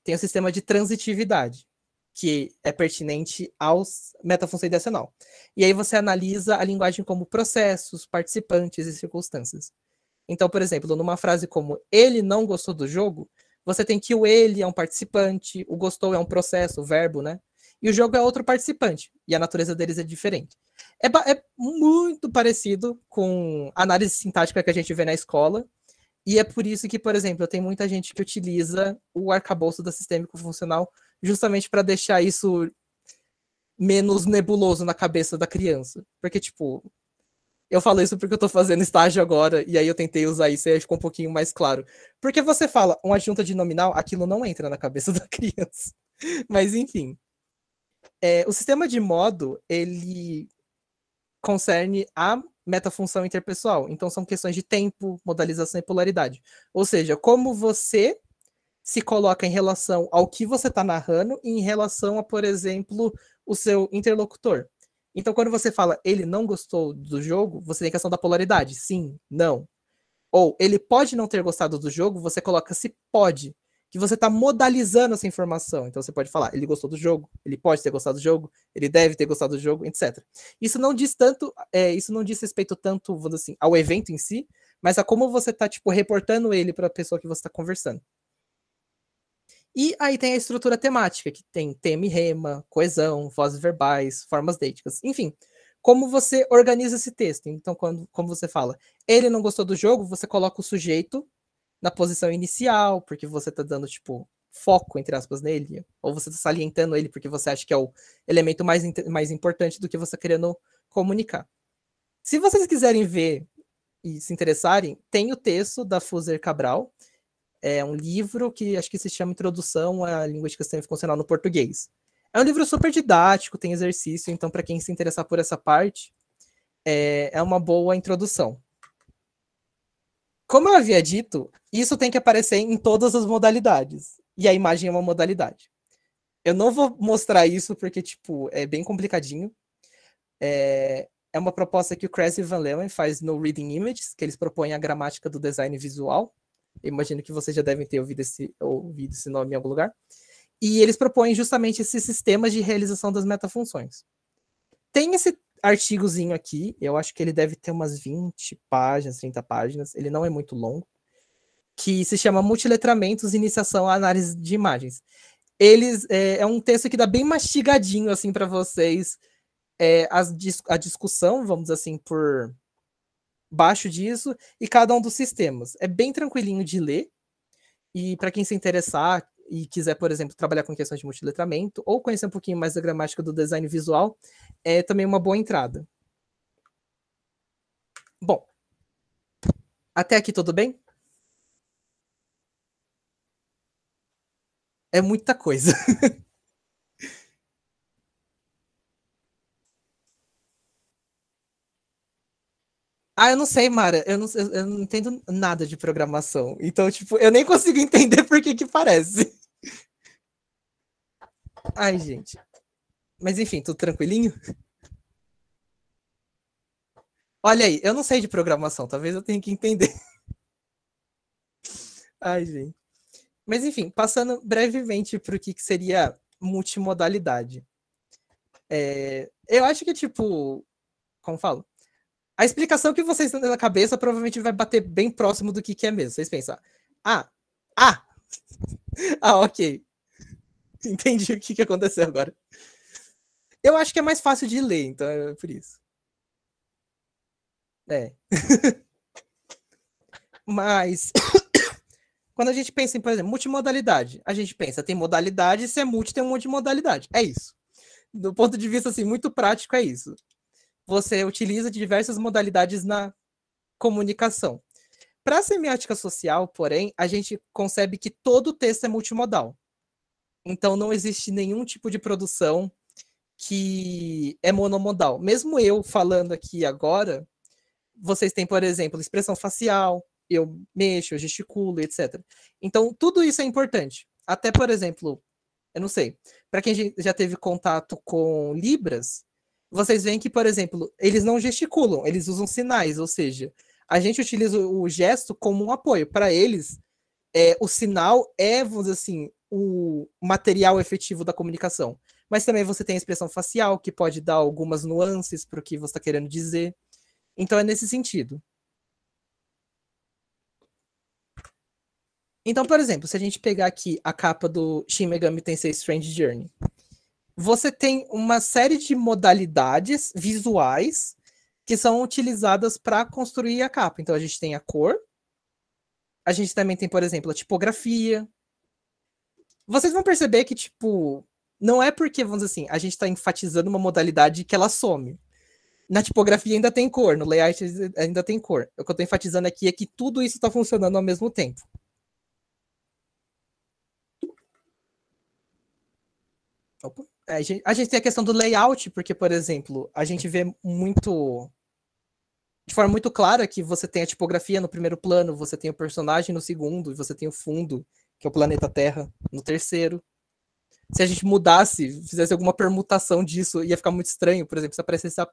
tem o sistema de transitividade, que é pertinente aos metafunção ideacional. E aí você analisa a linguagem como processos, participantes e circunstâncias. Então, por exemplo, numa frase como ele não gostou do jogo, você tem que o ele é um participante, o gostou é um processo, o verbo, né? E o jogo é outro participante, e a natureza deles é diferente. É, é muito parecido com a análise sintática que a gente vê na escola, e é por isso que, por exemplo, tem muita gente que utiliza o arcabouço da sistêmico funcional justamente para deixar isso menos nebuloso na cabeça da criança. Porque, tipo, eu falo isso porque eu tô fazendo estágio agora, e aí eu tentei usar isso, e aí ficou um pouquinho mais claro. Porque você fala um adjunto de nominal, aquilo não entra na cabeça da criança. Mas enfim. É, o sistema de modo, ele concerne a metafunção interpessoal. Então são questões de tempo, modalização e polaridade. Ou seja, como você se coloca em relação ao que você está narrando e em relação a, por exemplo, o seu interlocutor. Então, quando você fala ele não gostou do jogo, você tem a questão da polaridade. Sim, não. Ou ele pode não ter gostado do jogo, você coloca se pode. Que você está modalizando essa informação. Então você pode falar, ele gostou do jogo, ele pode ter gostado do jogo, ele deve ter gostado do jogo, etc. Isso não diz tanto, é, isso não diz respeito tanto, assim, ao evento em si, mas a como você está tipo, reportando ele para a pessoa que você está conversando. E aí tem a estrutura temática, que tem tema e rema, coesão, vozes verbais, formas déticas, enfim. Como você organiza esse texto? Então, quando, como você fala, ele não gostou do jogo, você coloca o sujeito na posição inicial, porque você tá dando, tipo, foco, entre aspas, nele, ou você tá salientando ele porque você acha que é o elemento mais, mais importante do que você tá querendo comunicar. Se vocês quiserem ver e se interessarem, tem o texto da Fuser Cabral, é um livro que acho que se chama Introdução à Linguística Sistêmica Funcional no Português. É um livro super didático, tem exercício, então para quem se interessar por essa parte, é, é uma boa introdução. Como eu havia dito, isso tem que aparecer em todas as modalidades, e a imagem é uma modalidade. Eu não vou mostrar isso porque, tipo, é bem complicadinho. É, é uma proposta que o Cressy Van Leeuwen faz no Reading Images, que eles propõem a gramática do design visual, Imagino que vocês já devem ter ouvido esse, ouvido esse nome em algum lugar. E eles propõem justamente esses sistemas de realização das metafunções. Tem esse artigozinho aqui, eu acho que ele deve ter umas 20 páginas, 30 páginas, ele não é muito longo, que se chama Multiletramentos Iniciação à Análise de Imagens. Eles é, é um texto que dá bem mastigadinho assim para vocês é, a, a discussão, vamos assim, por baixo disso e cada um dos sistemas. É bem tranquilinho de ler. E para quem se interessar e quiser, por exemplo, trabalhar com questões de multiletramento ou conhecer um pouquinho mais da gramática do design visual, é também uma boa entrada. Bom, até aqui tudo bem? É muita coisa. Ah, eu não sei, Mara. Eu não, eu não entendo nada de programação. Então, tipo, eu nem consigo entender por que que parece. Ai, gente. Mas enfim, tudo tranquilinho? Olha aí, eu não sei de programação, talvez eu tenha que entender. Ai, gente. Mas enfim, passando brevemente para o que, que, seria multimodalidade. É, eu acho que, tipo, como falo? A explicação que vocês têm na cabeça provavelmente vai bater bem próximo do que, que é mesmo. Vocês pensam, ah, ah, ah, ok. Entendi o que, que aconteceu agora. Eu acho que é mais fácil de ler, então é por isso. É. Mas, quando a gente pensa em, por exemplo, multimodalidade, a gente pensa, tem modalidade, se é multi, tem um monte de modalidade. É isso. Do ponto de vista, assim, muito prático, é isso você utiliza de diversas modalidades na comunicação. Para a semiótica social, porém, a gente concebe que todo texto é multimodal. Então não existe nenhum tipo de produção que é monomodal. Mesmo eu falando aqui agora, vocês têm, por exemplo, expressão facial, eu mexo, eu gesticulo, etc. Então tudo isso é importante. Até, por exemplo, eu não sei, para quem já teve contato com Libras, vocês veem que, por exemplo, eles não gesticulam, eles usam sinais, ou seja, a gente utiliza o gesto como um apoio. Para eles, é, o sinal é, vamos dizer assim, o material efetivo da comunicação. Mas também você tem a expressão facial, que pode dar algumas nuances para o que você está querendo dizer. Então é nesse sentido. Então, por exemplo, se a gente pegar aqui a capa do Shin Megami Tensei Strange Journey, você tem uma série de modalidades visuais que são utilizadas para construir a capa. Então a gente tem a cor, a gente também tem, por exemplo, a tipografia. Vocês vão perceber que, tipo, não é porque, vamos dizer assim, a gente está enfatizando uma modalidade que ela some. Na tipografia ainda tem cor, no layout ainda tem cor. O que eu estou enfatizando aqui é que tudo isso está funcionando ao mesmo tempo. Opa. É, a gente, a gente tem a questão do layout, porque, por exemplo, a gente vê muito. De forma muito clara que você tem a tipografia no primeiro plano, você tem o personagem no segundo, e você tem o fundo, que é o planeta Terra, no terceiro. Se a gente mudasse, fizesse alguma permutação disso, ia ficar muito estranho. Por exemplo, se aparecesse a,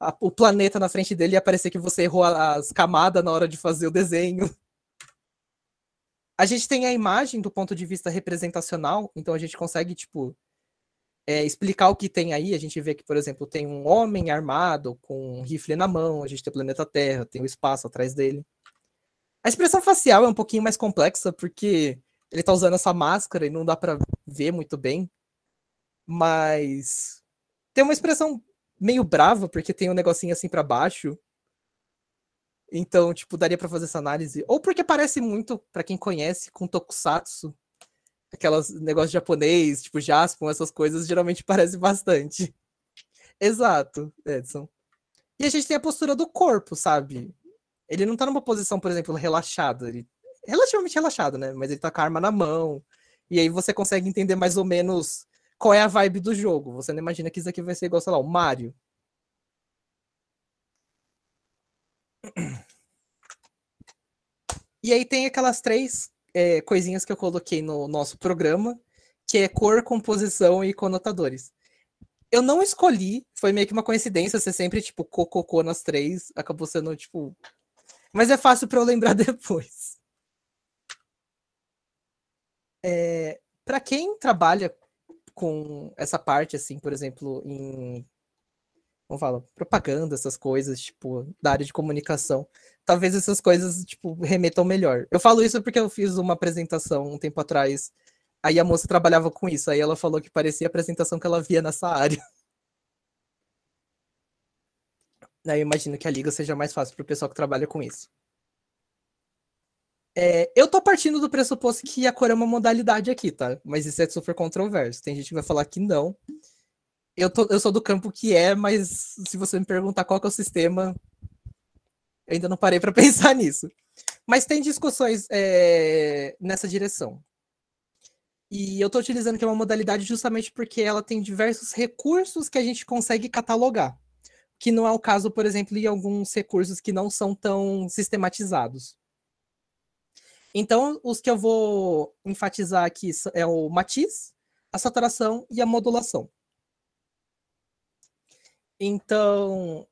a, o planeta na frente dele, ia parecer que você errou as camadas na hora de fazer o desenho. A gente tem a imagem do ponto de vista representacional, então a gente consegue, tipo, é, explicar o que tem aí, a gente vê que, por exemplo, tem um homem armado com um rifle na mão, a gente tem o planeta Terra, tem o espaço atrás dele. A expressão facial é um pouquinho mais complexa, porque ele tá usando essa máscara e não dá para ver muito bem. Mas tem uma expressão meio brava, porque tem um negocinho assim para baixo. Então, tipo, daria para fazer essa análise. Ou porque parece muito, para quem conhece, com Tokusatsu, aquelas negócios japonês, tipo Jaspion, essas coisas, geralmente parece bastante. Exato, Edson. E a gente tem a postura do corpo, sabe? Ele não tá numa posição, por exemplo, relaxada. Ele... Relativamente relaxado, né? Mas ele tá com a arma na mão. E aí você consegue entender mais ou menos qual é a vibe do jogo. Você não imagina que isso aqui vai ser igual, sei lá, o Mario. E aí tem aquelas três é, coisinhas que eu coloquei no nosso programa, que é cor, composição e conotadores. Eu não escolhi, foi meio que uma coincidência ser sempre, tipo, cococô nas três, acabou sendo, tipo. Mas é fácil para eu lembrar depois. É, para quem trabalha com essa parte, assim, por exemplo, em como fala, propaganda, essas coisas, tipo, da área de comunicação, talvez essas coisas, tipo, remetam melhor. Eu falo isso porque eu fiz uma apresentação um tempo atrás, aí a moça trabalhava com isso, aí ela falou que parecia a apresentação que ela via nessa área. Aí eu imagino que a liga seja mais fácil para o pessoal que trabalha com isso. É, eu tô partindo do pressuposto que a cor é uma modalidade aqui, tá? Mas isso é super controverso. Tem gente que vai falar que não eu, tô, eu sou do campo que é, mas se você me perguntar qual é o sistema, eu ainda não parei para pensar nisso. Mas tem discussões é, nessa direção. E eu estou utilizando que é uma modalidade justamente porque ela tem diversos recursos que a gente consegue catalogar. Que não é o caso, por exemplo, de alguns recursos que não são tão sistematizados. Então, os que eu vou enfatizar aqui é o matiz, a saturação e a modulação. Então,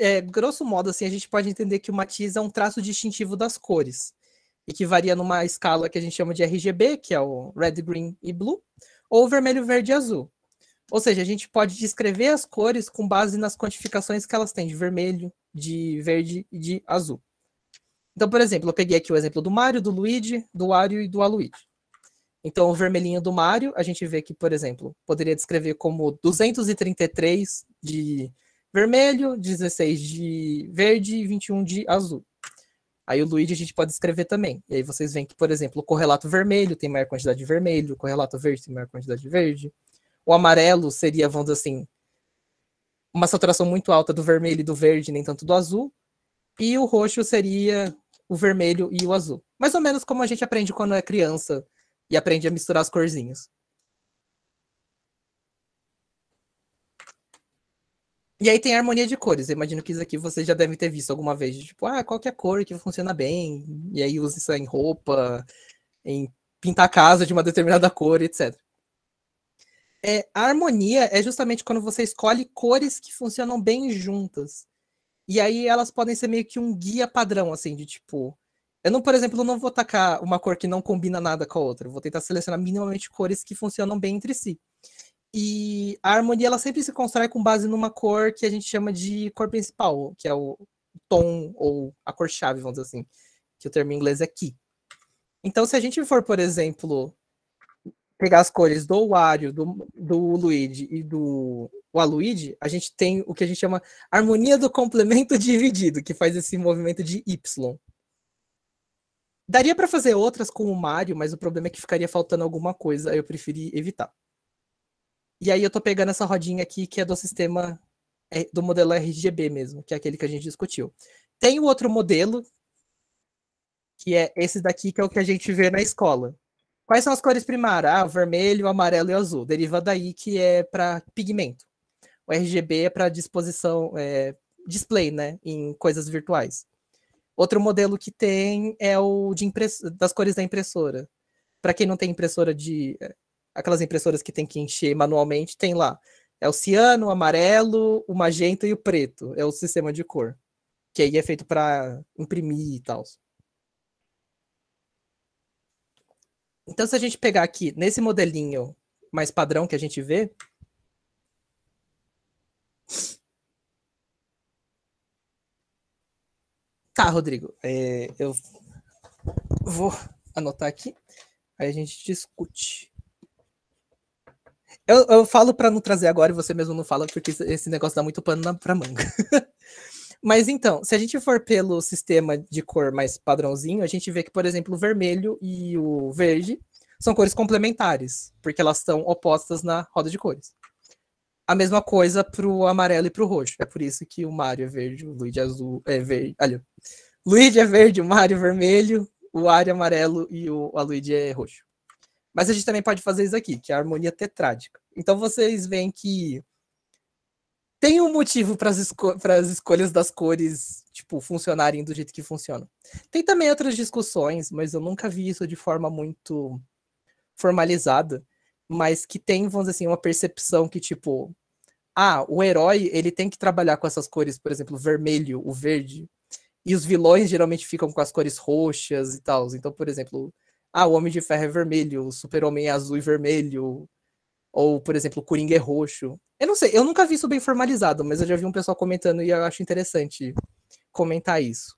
é, grosso modo, assim, a gente pode entender que o matiz é um traço distintivo das cores, e que varia numa escala que a gente chama de RGB, que é o red, green e blue, ou vermelho, verde e azul. Ou seja, a gente pode descrever as cores com base nas quantificações que elas têm de vermelho, de verde e de azul. Então, por exemplo, eu peguei aqui o exemplo do Mario, do Luigi, do Wario e do Aluigi. Então, o vermelhinho do Mario, a gente vê que, por exemplo, poderia descrever como 233 de vermelho, 16 de verde e 21 de azul. Aí o Luigi a gente pode escrever também. E aí vocês veem que, por exemplo, o correlato vermelho tem maior quantidade de vermelho, o correlato verde tem maior quantidade de verde. O amarelo seria, vamos dizer assim, uma saturação muito alta do vermelho e do verde, nem tanto do azul. E o roxo seria o vermelho e o azul. Mais ou menos como a gente aprende quando é criança, e aprende a misturar as corzinhas. E aí tem a harmonia de cores. Eu imagino que isso aqui vocês já devem ter visto alguma vez. Tipo, ah, qual que é a cor que funciona bem? E aí usa isso em roupa, em pintar a casa de uma determinada cor, etc. É, a harmonia é justamente quando você escolhe cores que funcionam bem juntas. E aí elas podem ser meio que um guia padrão, assim, de tipo, eu não, por exemplo, não vou tacar uma cor que não combina nada com a outra. vou tentar selecionar minimamente cores que funcionam bem entre si. E a harmonia ela sempre se constrói com base numa cor que a gente chama de cor principal, que é o tom ou a cor chave, vamos dizer assim, que o termo em inglês é key. Então, se a gente for, por exemplo, pegar as cores do Wario, do, do Luigi e do Waluigi, a gente tem o que a gente chama harmonia do complemento dividido, que faz esse movimento de Y. Daria para fazer outras com o Mario, mas o problema é que ficaria faltando alguma coisa, aí eu preferi evitar. E aí eu tô pegando essa rodinha aqui que é do sistema é, do modelo RGB mesmo, que é aquele que a gente discutiu. Tem o outro modelo, que é esse daqui, que é o que a gente vê na escola. Quais são as cores primárias? Ah, vermelho, amarelo e azul. Deriva daí que é para pigmento. O RGB é para disposição, é, display, né, em coisas virtuais. Outro modelo que tem é o de impress... das cores da impressora. Para quem não tem impressora de. Eh, aquelas impressoras que tem que encher manualmente, tem lá. É o ciano, o amarelo, o magenta e o preto. É o sistema de cor. Que aí é feito para imprimir e tal. Então, se a gente pegar aqui nesse modelinho mais padrão que a gente vê, Tá, Rodrigo, é, eu vou anotar aqui, aí a gente discute. Eu, eu falo para não trazer agora e você mesmo não fala, porque esse negócio dá muito pano para manga. Mas então, se a gente for pelo sistema de cor mais padrãozinho, a gente vê que, por exemplo, o vermelho e o verde são cores complementares, porque elas estão opostas na roda de cores a mesma coisa pro amarelo e pro roxo. É por isso que o Mario é verde, o Luigi é azul, é verde. Olha, Luigi é verde, o Mario é vermelho, o Ari é amarelo e o a Luigi é roxo. Mas a gente também pode fazer isso aqui, que é a harmonia tetrádica. Então vocês veem que tem um motivo para as esco escolhas das cores, tipo, funcionarem do jeito que funcionam. Tem também outras discussões, mas eu nunca vi isso de forma muito formalizada, mas que tem, vamos dizer assim, uma percepção que, tipo, ah, o herói, ele tem que trabalhar com essas cores, por exemplo, o vermelho, o verde, e os vilões geralmente ficam com as cores roxas e tal. Então, por exemplo, ah, o Homem de Ferro é vermelho, o Super-Homem é azul e vermelho, ou, por exemplo, o Coringa é roxo. Eu não sei, eu nunca vi isso bem formalizado, mas eu já vi um pessoal comentando e eu acho interessante comentar isso.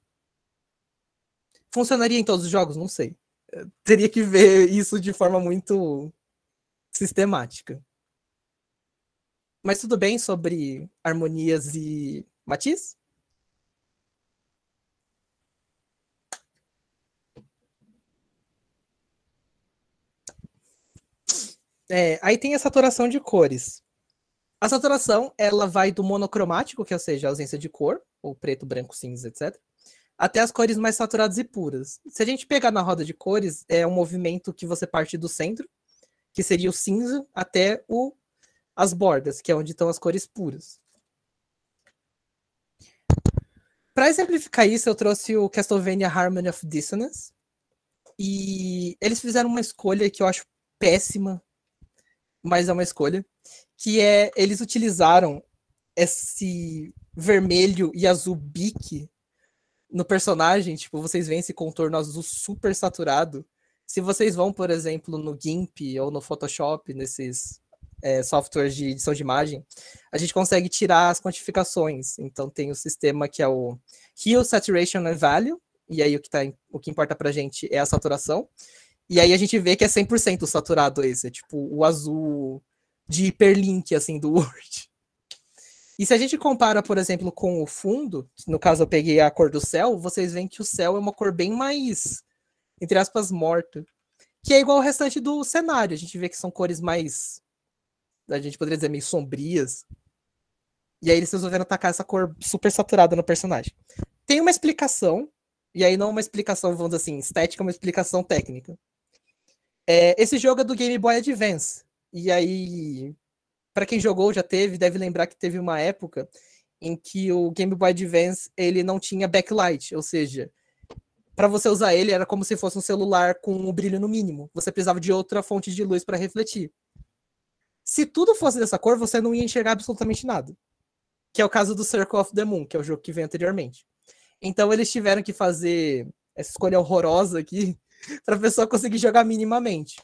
Funcionaria em todos os jogos? Não sei. Eu teria que ver isso de forma muito sistemática. Mas tudo bem sobre harmonias e matiz? É, aí tem a saturação de cores. A saturação, ela vai do monocromático, que é, ou seja, a ausência de cor, ou preto, branco, cinza, etc., até as cores mais saturadas e puras. Se a gente pegar na roda de cores, é um movimento que você parte do centro que seria o cinza, até o, as bordas, que é onde estão as cores puras. Para exemplificar isso, eu trouxe o Castlevania Harmony of Dissonance. E eles fizeram uma escolha que eu acho péssima, mas é uma escolha, que é eles utilizaram esse vermelho e azul bique no personagem, tipo, vocês veem esse contorno azul super saturado se vocês vão, por exemplo, no GIMP ou no Photoshop, nesses é, softwares de edição de imagem, a gente consegue tirar as quantificações. Então tem o sistema que é o Hue Saturation and Value, e aí o que, tá, o que importa a gente é a saturação. E aí a gente vê que é 100% saturado esse, é tipo o azul de hiperlink, assim, do Word. E se a gente compara, por exemplo, com o fundo, no caso eu peguei a cor do céu, vocês veem que o céu é uma cor bem mais entre aspas, morto. Que é igual ao restante do cenário. A gente vê que são cores mais. A gente poderia dizer meio sombrias. E aí eles resolveram tacar essa cor super saturada no personagem. Tem uma explicação, e aí não uma explicação, vamos dizer assim, estética, uma explicação técnica. É, esse jogo é do Game Boy Advance. E aí, para quem jogou, já teve, deve lembrar que teve uma época em que o Game Boy Advance ele não tinha backlight, ou seja, para você usar ele era como se fosse um celular com o um brilho no mínimo. Você precisava de outra fonte de luz para refletir. Se tudo fosse dessa cor, você não ia enxergar absolutamente nada. Que é o caso do Circle of the Moon, que é o jogo que veio anteriormente. Então eles tiveram que fazer essa escolha horrorosa aqui para a pessoa conseguir jogar minimamente.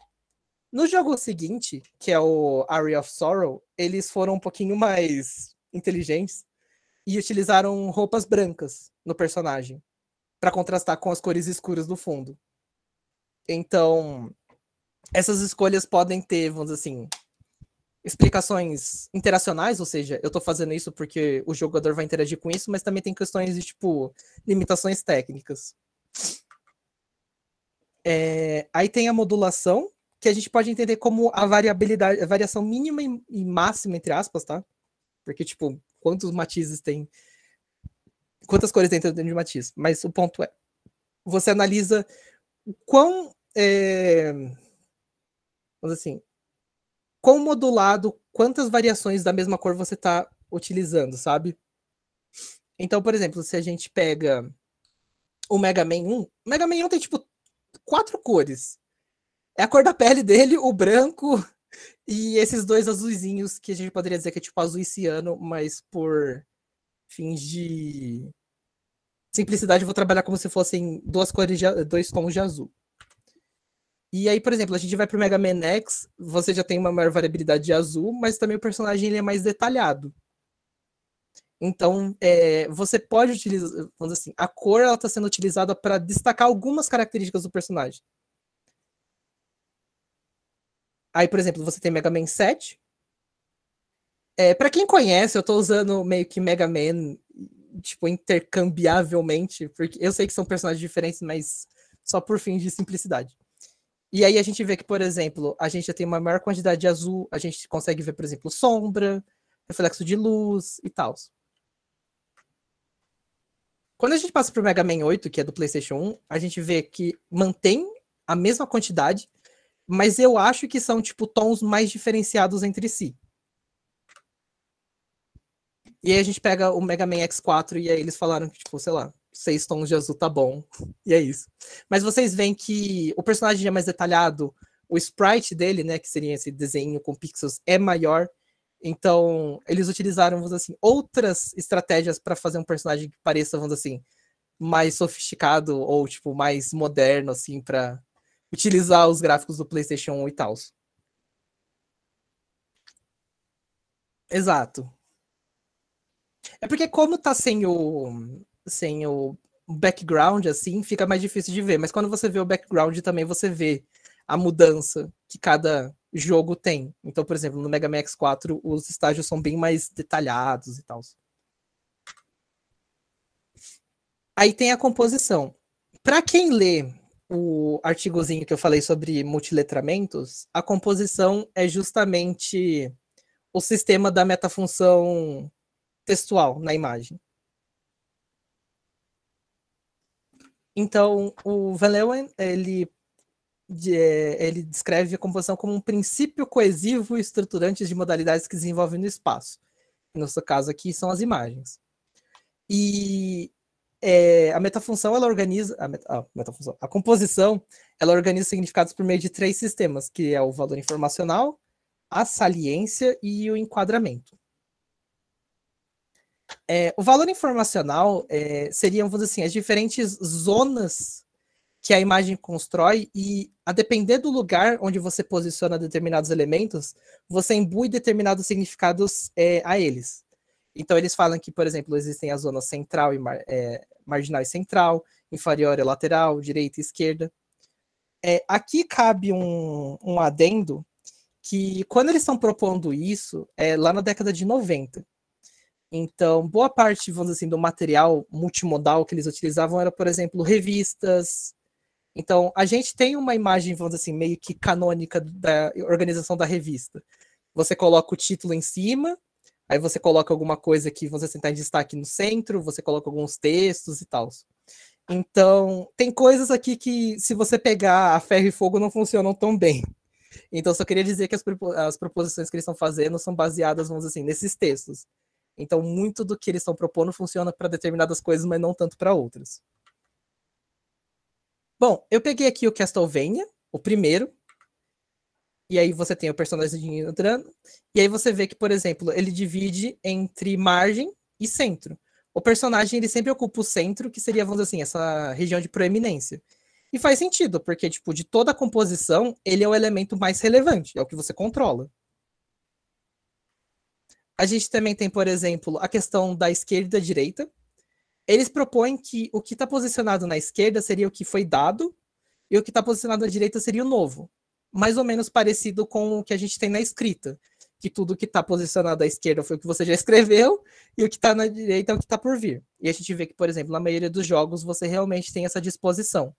No jogo seguinte, que é o Area of Sorrow, eles foram um pouquinho mais inteligentes e utilizaram roupas brancas no personagem para contrastar com as cores escuras do fundo. Então, essas escolhas podem ter, vamos dizer assim, explicações interacionais, ou seja, eu estou fazendo isso porque o jogador vai interagir com isso, mas também tem questões de, tipo, limitações técnicas. É, aí tem a modulação, que a gente pode entender como a variabilidade, a variação mínima e máxima, entre aspas, tá? Porque, tipo, quantos matizes tem quantas cores dentro de um matiz, mas o ponto é, você analisa o quão, é, vamos assim, quão modulado, quantas variações da mesma cor você está utilizando, sabe? Então, por exemplo, se a gente pega o Mega Man 1, o Mega Man 1 tem, tipo, quatro cores. É a cor da pele dele, o branco e esses dois azulzinhos que a gente poderia dizer que é, tipo, azul e ciano, mas por fins de simplicidade, eu vou trabalhar como se fossem duas cores, de, dois tons de azul. E aí, por exemplo, a gente vai pro Mega Man X, você já tem uma maior variabilidade de azul, mas também o personagem ele é mais detalhado. Então, é, você pode utilizar, vamos dizer assim, a cor ela está sendo utilizada para destacar algumas características do personagem. Aí, por exemplo, você tem Mega Man 7. É, para quem conhece, eu estou usando meio que Mega Man tipo, intercambiavelmente, porque eu sei que são personagens diferentes, mas só por fim de simplicidade. E aí a gente vê que, por exemplo, a gente já tem uma maior quantidade de azul, a gente consegue ver, por exemplo, sombra, reflexo de luz e tal. Quando a gente passa pro Mega Man 8, que é do PlayStation 1, a gente vê que mantém a mesma quantidade, mas eu acho que são tipo tons mais diferenciados entre si. E aí a gente pega o Mega Man X4 e aí eles falaram que, tipo, sei lá, seis tons de azul tá bom. E é isso. Mas vocês veem que o personagem é mais detalhado, o sprite dele, né, que seria esse desenho com pixels, é maior. Então, eles utilizaram, vamos assim, outras estratégias para fazer um personagem que pareça, vamos assim, mais sofisticado ou, tipo, mais moderno, assim, para utilizar os gráficos do PlayStation 1 e tal. Exato. É porque como tá sem o sem o background assim, fica mais difícil de ver, mas quando você vê o background também você vê a mudança que cada jogo tem. Então, por exemplo, no Mega Man X4 os estágios são bem mais detalhados e tal. Aí tem a composição. Para quem lê o artigozinho que eu falei sobre multiletramentos, a composição é justamente o sistema da metafunção textual na imagem. Então, o Van Leeuwen, ele, é, ele descreve a composição como um princípio coesivo e estruturante de modalidades que se envolvem no espaço. No nosso caso aqui, são as imagens. E é, a metafunção, ela organiza... A, a, metafunção, a composição, ela organiza significados por meio de três sistemas, que é o valor informacional, a saliência e o enquadramento. É, o valor informacional é, seriam, vamos dizer assim, as diferentes zonas que a imagem constrói e, a depender do lugar onde você posiciona determinados elementos, você imbui determinados significados é, a eles. Então, eles falam que, por exemplo, existem a zona central e mar, é, marginal e central, inferior e lateral, direita e esquerda. É, aqui cabe um, um adendo que, quando eles estão propondo isso, é, lá na década de 90, então, boa parte, vamos dizer assim, do material multimodal que eles utilizavam era, por exemplo, revistas. Então, a gente tem uma imagem, vamos dizer assim, meio que canônica da organização da revista. Você coloca o título em cima, aí você coloca alguma coisa que você sentar assim, tá em destaque no centro, você coloca alguns textos e tal. Então, tem coisas aqui que, se você pegar a ferro e fogo, não funcionam tão bem. Então, só queria dizer que as, as proposições que eles estão fazendo são baseadas, vamos dizer assim, nesses textos. Então, muito do que eles estão propondo funciona para determinadas coisas, mas não tanto para outras. Bom, eu peguei aqui o Castlevania, o primeiro. E aí você tem o personagem entrando. E aí você vê que, por exemplo, ele divide entre margem e centro. O personagem ele sempre ocupa o centro, que seria, vamos dizer assim, essa região de proeminência. E faz sentido, porque, tipo, de toda a composição, ele é o elemento mais relevante, é o que você controla. A gente também tem, por exemplo, a questão da esquerda e da direita. Eles propõem que o que está posicionado na esquerda seria o que foi dado e o que está posicionado à direita seria o novo. Mais ou menos parecido com o que a gente tem na escrita, que tudo que está posicionado à esquerda foi o que você já escreveu e o que está na direita é o que está por vir. E a gente vê que, por exemplo, na maioria dos jogos você realmente tem essa disposição.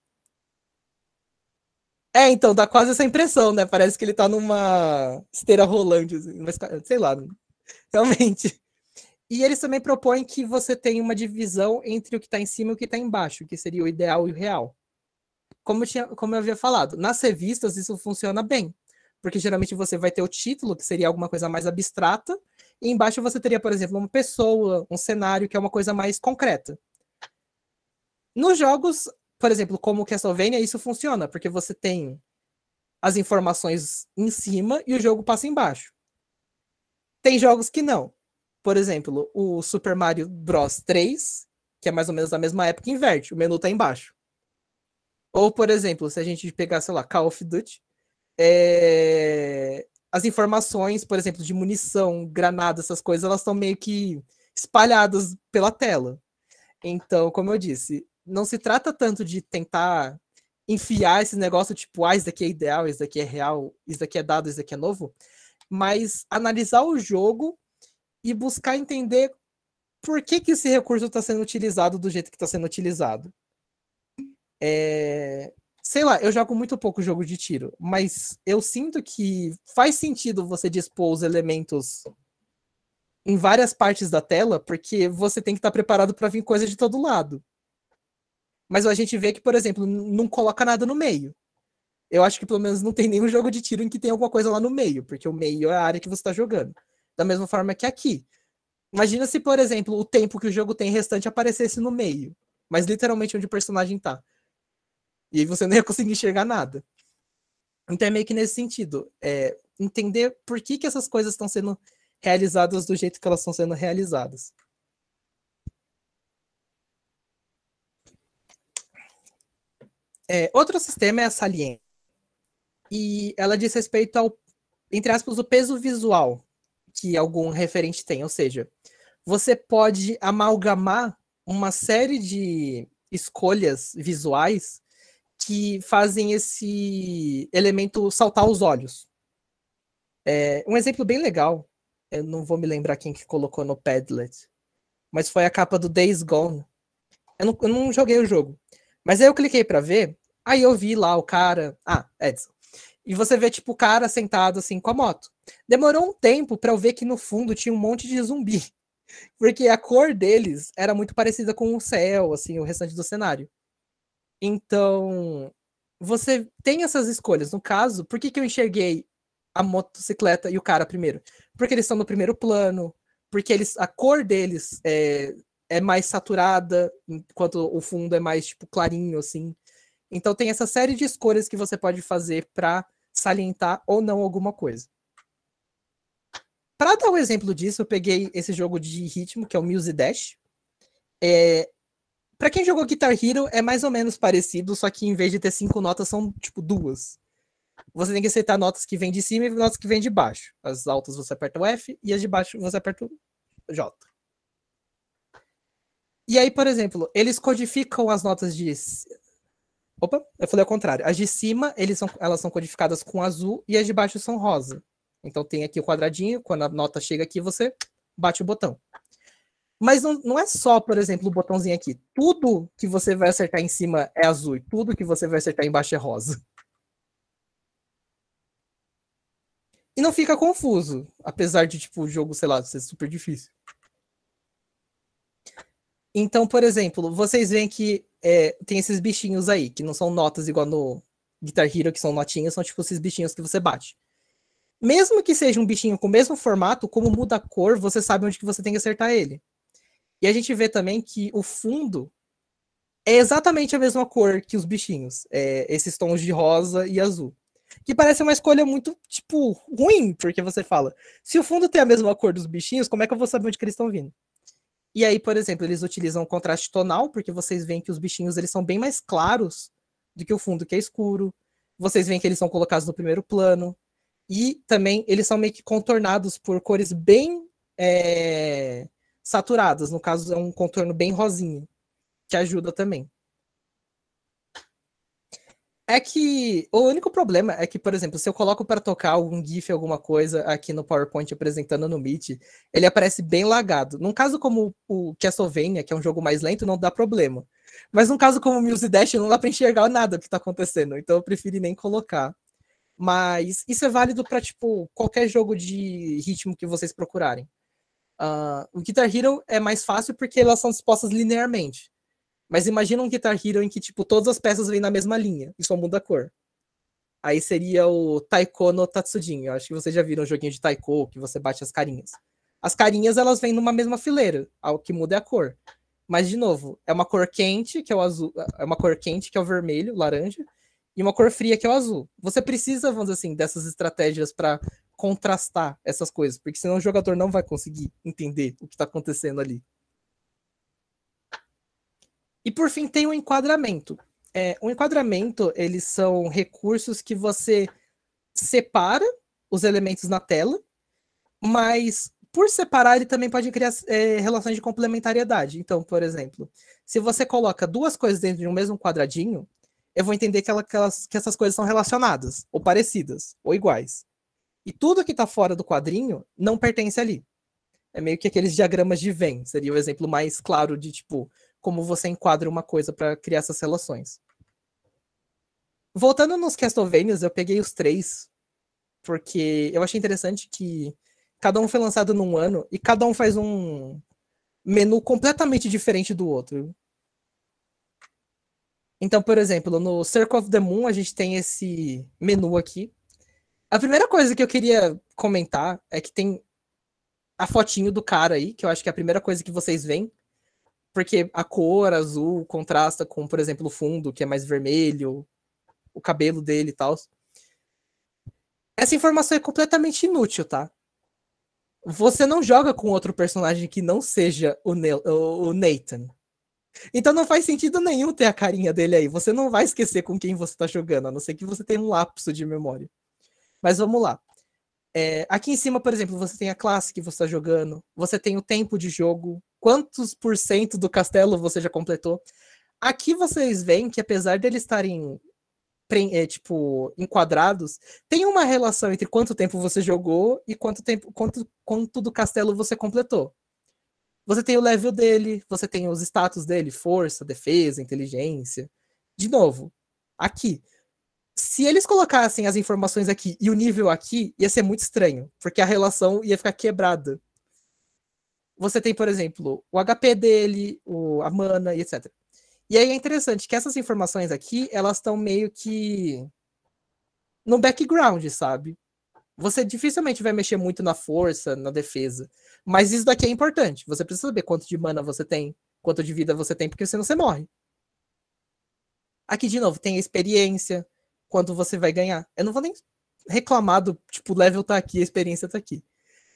É, então, dá quase essa impressão, né? Parece que ele tá numa esteira rolante, assim, mas, sei lá, Realmente. E eles também propõem que você tenha uma divisão entre o que está em cima e o que está embaixo, que seria o ideal e o real. Como eu, tinha, como eu havia falado, nas revistas isso funciona bem, porque geralmente você vai ter o título, que seria alguma coisa mais abstrata, e embaixo você teria, por exemplo, uma pessoa, um cenário, que é uma coisa mais concreta. Nos jogos, por exemplo, como Castlevania, isso funciona, porque você tem as informações em cima e o jogo passa embaixo. Tem jogos que não. Por exemplo, o Super Mario Bros 3, que é mais ou menos da mesma época, inverte. O menu tá embaixo. Ou, por exemplo, se a gente pegar, sei lá, Call of Duty, é... as informações, por exemplo, de munição, granada, essas coisas, elas estão meio que espalhadas pela tela. Então, como eu disse, não se trata tanto de tentar enfiar esse negócio tipo, ah, isso daqui é ideal, isso daqui é real, isso daqui é dado, isso daqui é novo, mas analisar o jogo e buscar entender por que, que esse recurso está sendo utilizado do jeito que está sendo utilizado. É... Sei lá, eu jogo muito pouco jogo de tiro, mas eu sinto que faz sentido você dispor os elementos em várias partes da tela, porque você tem que estar tá preparado para vir coisa de todo lado. Mas a gente vê que, por exemplo, não coloca nada no meio eu acho que pelo menos não tem nenhum jogo de tiro em que tem alguma coisa lá no meio, porque o meio é a área que você está jogando. Da mesma forma que aqui. Imagina se, por exemplo, o tempo que o jogo tem restante aparecesse no meio, mas literalmente onde o personagem tá. E aí você não ia conseguir enxergar nada. Então é meio que nesse sentido. É entender por que, que essas coisas estão sendo realizadas do jeito que elas estão sendo realizadas. É, outro sistema é a saliência e ela diz respeito ao, entre aspas, o peso visual que algum referente tem. Ou seja, você pode amalgamar uma série de escolhas visuais que fazem esse elemento saltar os olhos. É, um exemplo bem legal, eu não vou me lembrar quem que colocou no Padlet, mas foi a capa do Days Gone. Eu não, eu não joguei o jogo, mas aí eu cliquei para ver, aí eu vi lá o cara, ah, Edson, e você vê, tipo, o cara sentado assim com a moto. Demorou um tempo para eu ver que no fundo tinha um monte de zumbi. Porque a cor deles era muito parecida com o céu, assim, o restante do cenário. Então, você tem essas escolhas. No caso, por que, que eu enxerguei a motocicleta e o cara primeiro? Porque eles estão no primeiro plano, porque eles, a cor deles é, é mais saturada, enquanto o fundo é mais, tipo, clarinho, assim. Então tem essa série de escolhas que você pode fazer para salientar ou não alguma coisa. Para dar um exemplo disso, eu peguei esse jogo de ritmo, que é o Music Dash. É... Para quem jogou Guitar Hero, é mais ou menos parecido, só que em vez de ter cinco notas, são tipo duas. Você tem que aceitar notas que vêm de cima e notas que vêm de baixo. As altas você aperta o F e as de baixo você aperta o J. E aí, por exemplo, eles codificam as notas de Opa, eu falei ao contrário. As de cima, são, elas são codificadas com azul e as de baixo são rosa. Então tem aqui o quadradinho, quando a nota chega aqui, você bate o botão. Mas não, não é só, por exemplo, o botãozinho aqui. Tudo que você vai acertar em cima é azul e tudo que você vai acertar embaixo é rosa. E não fica confuso, apesar de, tipo, o jogo, sei lá, ser super difícil. Então, por exemplo, vocês veem que é, tem esses bichinhos aí, que não são notas igual no Guitar Hero, que são notinhas, são tipo esses bichinhos que você bate. Mesmo que seja um bichinho com o mesmo formato, como muda a cor, você sabe onde que você tem que acertar ele. E a gente vê também que o fundo é exatamente a mesma cor que os bichinhos, é, esses tons de rosa e azul. Que parece uma escolha muito, tipo, ruim, porque você fala, se o fundo tem a mesma cor dos bichinhos, como é que eu vou saber onde que eles estão vindo? E aí, por exemplo, eles utilizam contraste tonal, porque vocês veem que os bichinhos eles são bem mais claros do que o fundo que é escuro. Vocês veem que eles são colocados no primeiro plano. E também eles são meio que contornados por cores bem é, saturadas. No caso, é um contorno bem rosinho que ajuda também. É que o único problema é que, por exemplo, se eu coloco para tocar algum GIF, alguma coisa aqui no PowerPoint apresentando no Meet, ele aparece bem lagado. Num caso como o Castlevania, que é um jogo mais lento, não dá problema. Mas num caso como o Muse Dash, não dá para enxergar nada que está acontecendo, então eu prefiro nem colocar. Mas isso é válido para tipo qualquer jogo de ritmo que vocês procurarem. Uh, o Guitar Hero é mais fácil porque elas são dispostas linearmente. Mas imagina um Guitar Hero em que, tipo, todas as peças vêm na mesma linha e só muda a cor. Aí seria o Taiko no Tatsujin. Eu acho que vocês já viram o um joguinho de Taiko, que você bate as carinhas. As carinhas, elas vêm numa mesma fileira. O que muda é a cor. Mas, de novo, é uma cor quente, que é o azul. É uma cor quente, que é o vermelho, laranja. E uma cor fria, que é o azul. Você precisa, vamos dizer assim, dessas estratégias para contrastar essas coisas. Porque senão o jogador não vai conseguir entender o que está acontecendo ali. E por fim tem o enquadramento. É, o enquadramento, eles são recursos que você separa os elementos na tela, mas por separar ele também pode criar é, relações de complementariedade. Então, por exemplo, se você coloca duas coisas dentro de um mesmo quadradinho, eu vou entender que, ela, que, elas, que essas coisas são relacionadas, ou parecidas, ou iguais. E tudo que está fora do quadrinho não pertence ali. É meio que aqueles diagramas de Venn, seria o exemplo mais claro de tipo como você enquadra uma coisa para criar essas relações. Voltando nos Castlevanias, eu peguei os três, porque eu achei interessante que cada um foi lançado num ano e cada um faz um menu completamente diferente do outro. Então, por exemplo, no Circle of the Moon a gente tem esse menu aqui. A primeira coisa que eu queria comentar é que tem a fotinho do cara aí, que eu acho que é a primeira coisa que vocês veem porque a cor azul contrasta com, por exemplo, o fundo, que é mais vermelho, o cabelo dele e tal. Essa informação é completamente inútil, tá? Você não joga com outro personagem que não seja o, ne o Nathan. Então não faz sentido nenhum ter a carinha dele aí. Você não vai esquecer com quem você está jogando, a não ser que você tenha um lapso de memória. Mas vamos lá. É, aqui em cima, por exemplo, você tem a classe que você está jogando, você tem o tempo de jogo, quantos por cento do castelo você já completou. Aqui vocês veem que apesar de eles estarem é, tipo enquadrados, tem uma relação entre quanto tempo você jogou e quanto tempo quanto, quanto do castelo você completou. Você tem o level dele, você tem os status dele, força, defesa, inteligência. De novo, aqui. Se eles colocassem as informações aqui e o nível aqui, ia ser muito estranho, porque a relação ia ficar quebrada você tem, por exemplo, o HP dele, o, a mana e etc. E aí é interessante que essas informações aqui, elas estão meio que no background, sabe? Você dificilmente vai mexer muito na força, na defesa. Mas isso daqui é importante. Você precisa saber quanto de mana você tem, quanto de vida você tem, porque senão você morre. Aqui, de novo, tem a experiência, quanto você vai ganhar. Eu não vou nem reclamar do, tipo, level tá aqui, a experiência tá aqui.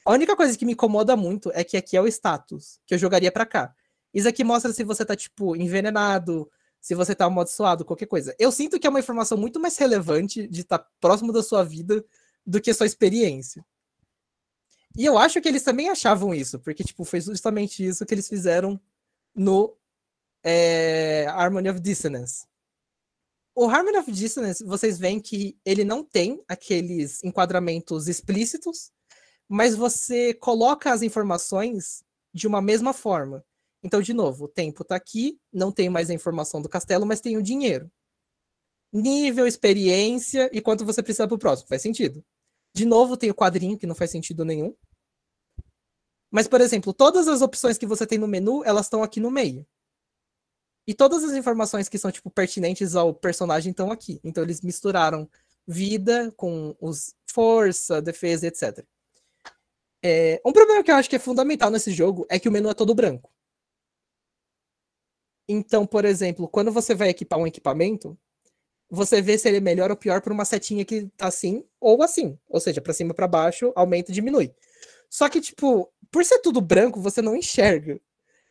A única coisa que me incomoda muito é que aqui é o status, que eu jogaria para cá. Isso aqui mostra se você tá, tipo, envenenado, se você tá amaldiçoado, qualquer coisa. Eu sinto que é uma informação muito mais relevante de estar tá próximo da sua vida do que sua experiência. E eu acho que eles também achavam isso, porque, tipo, foi justamente isso que eles fizeram no é, Harmony of Dissonance. O Harmony of Dissonance, vocês veem que ele não tem aqueles enquadramentos explícitos, mas você coloca as informações de uma mesma forma. Então, de novo, o tempo está aqui, não tem mais a informação do castelo, mas tem o dinheiro. Nível, experiência e quanto você precisa para o próximo. Faz sentido. De novo, tem o quadrinho, que não faz sentido nenhum. Mas, por exemplo, todas as opções que você tem no menu, elas estão aqui no meio. E todas as informações que são, tipo, pertinentes ao personagem estão aqui. Então, eles misturaram vida com os força, defesa, etc. É, um problema que eu acho que é fundamental nesse jogo é que o menu é todo branco. Então, por exemplo, quando você vai equipar um equipamento, você vê se ele é melhor ou pior por uma setinha que tá assim ou assim. Ou seja, para cima para baixo, aumenta e diminui. Só que, tipo, por ser tudo branco, você não enxerga.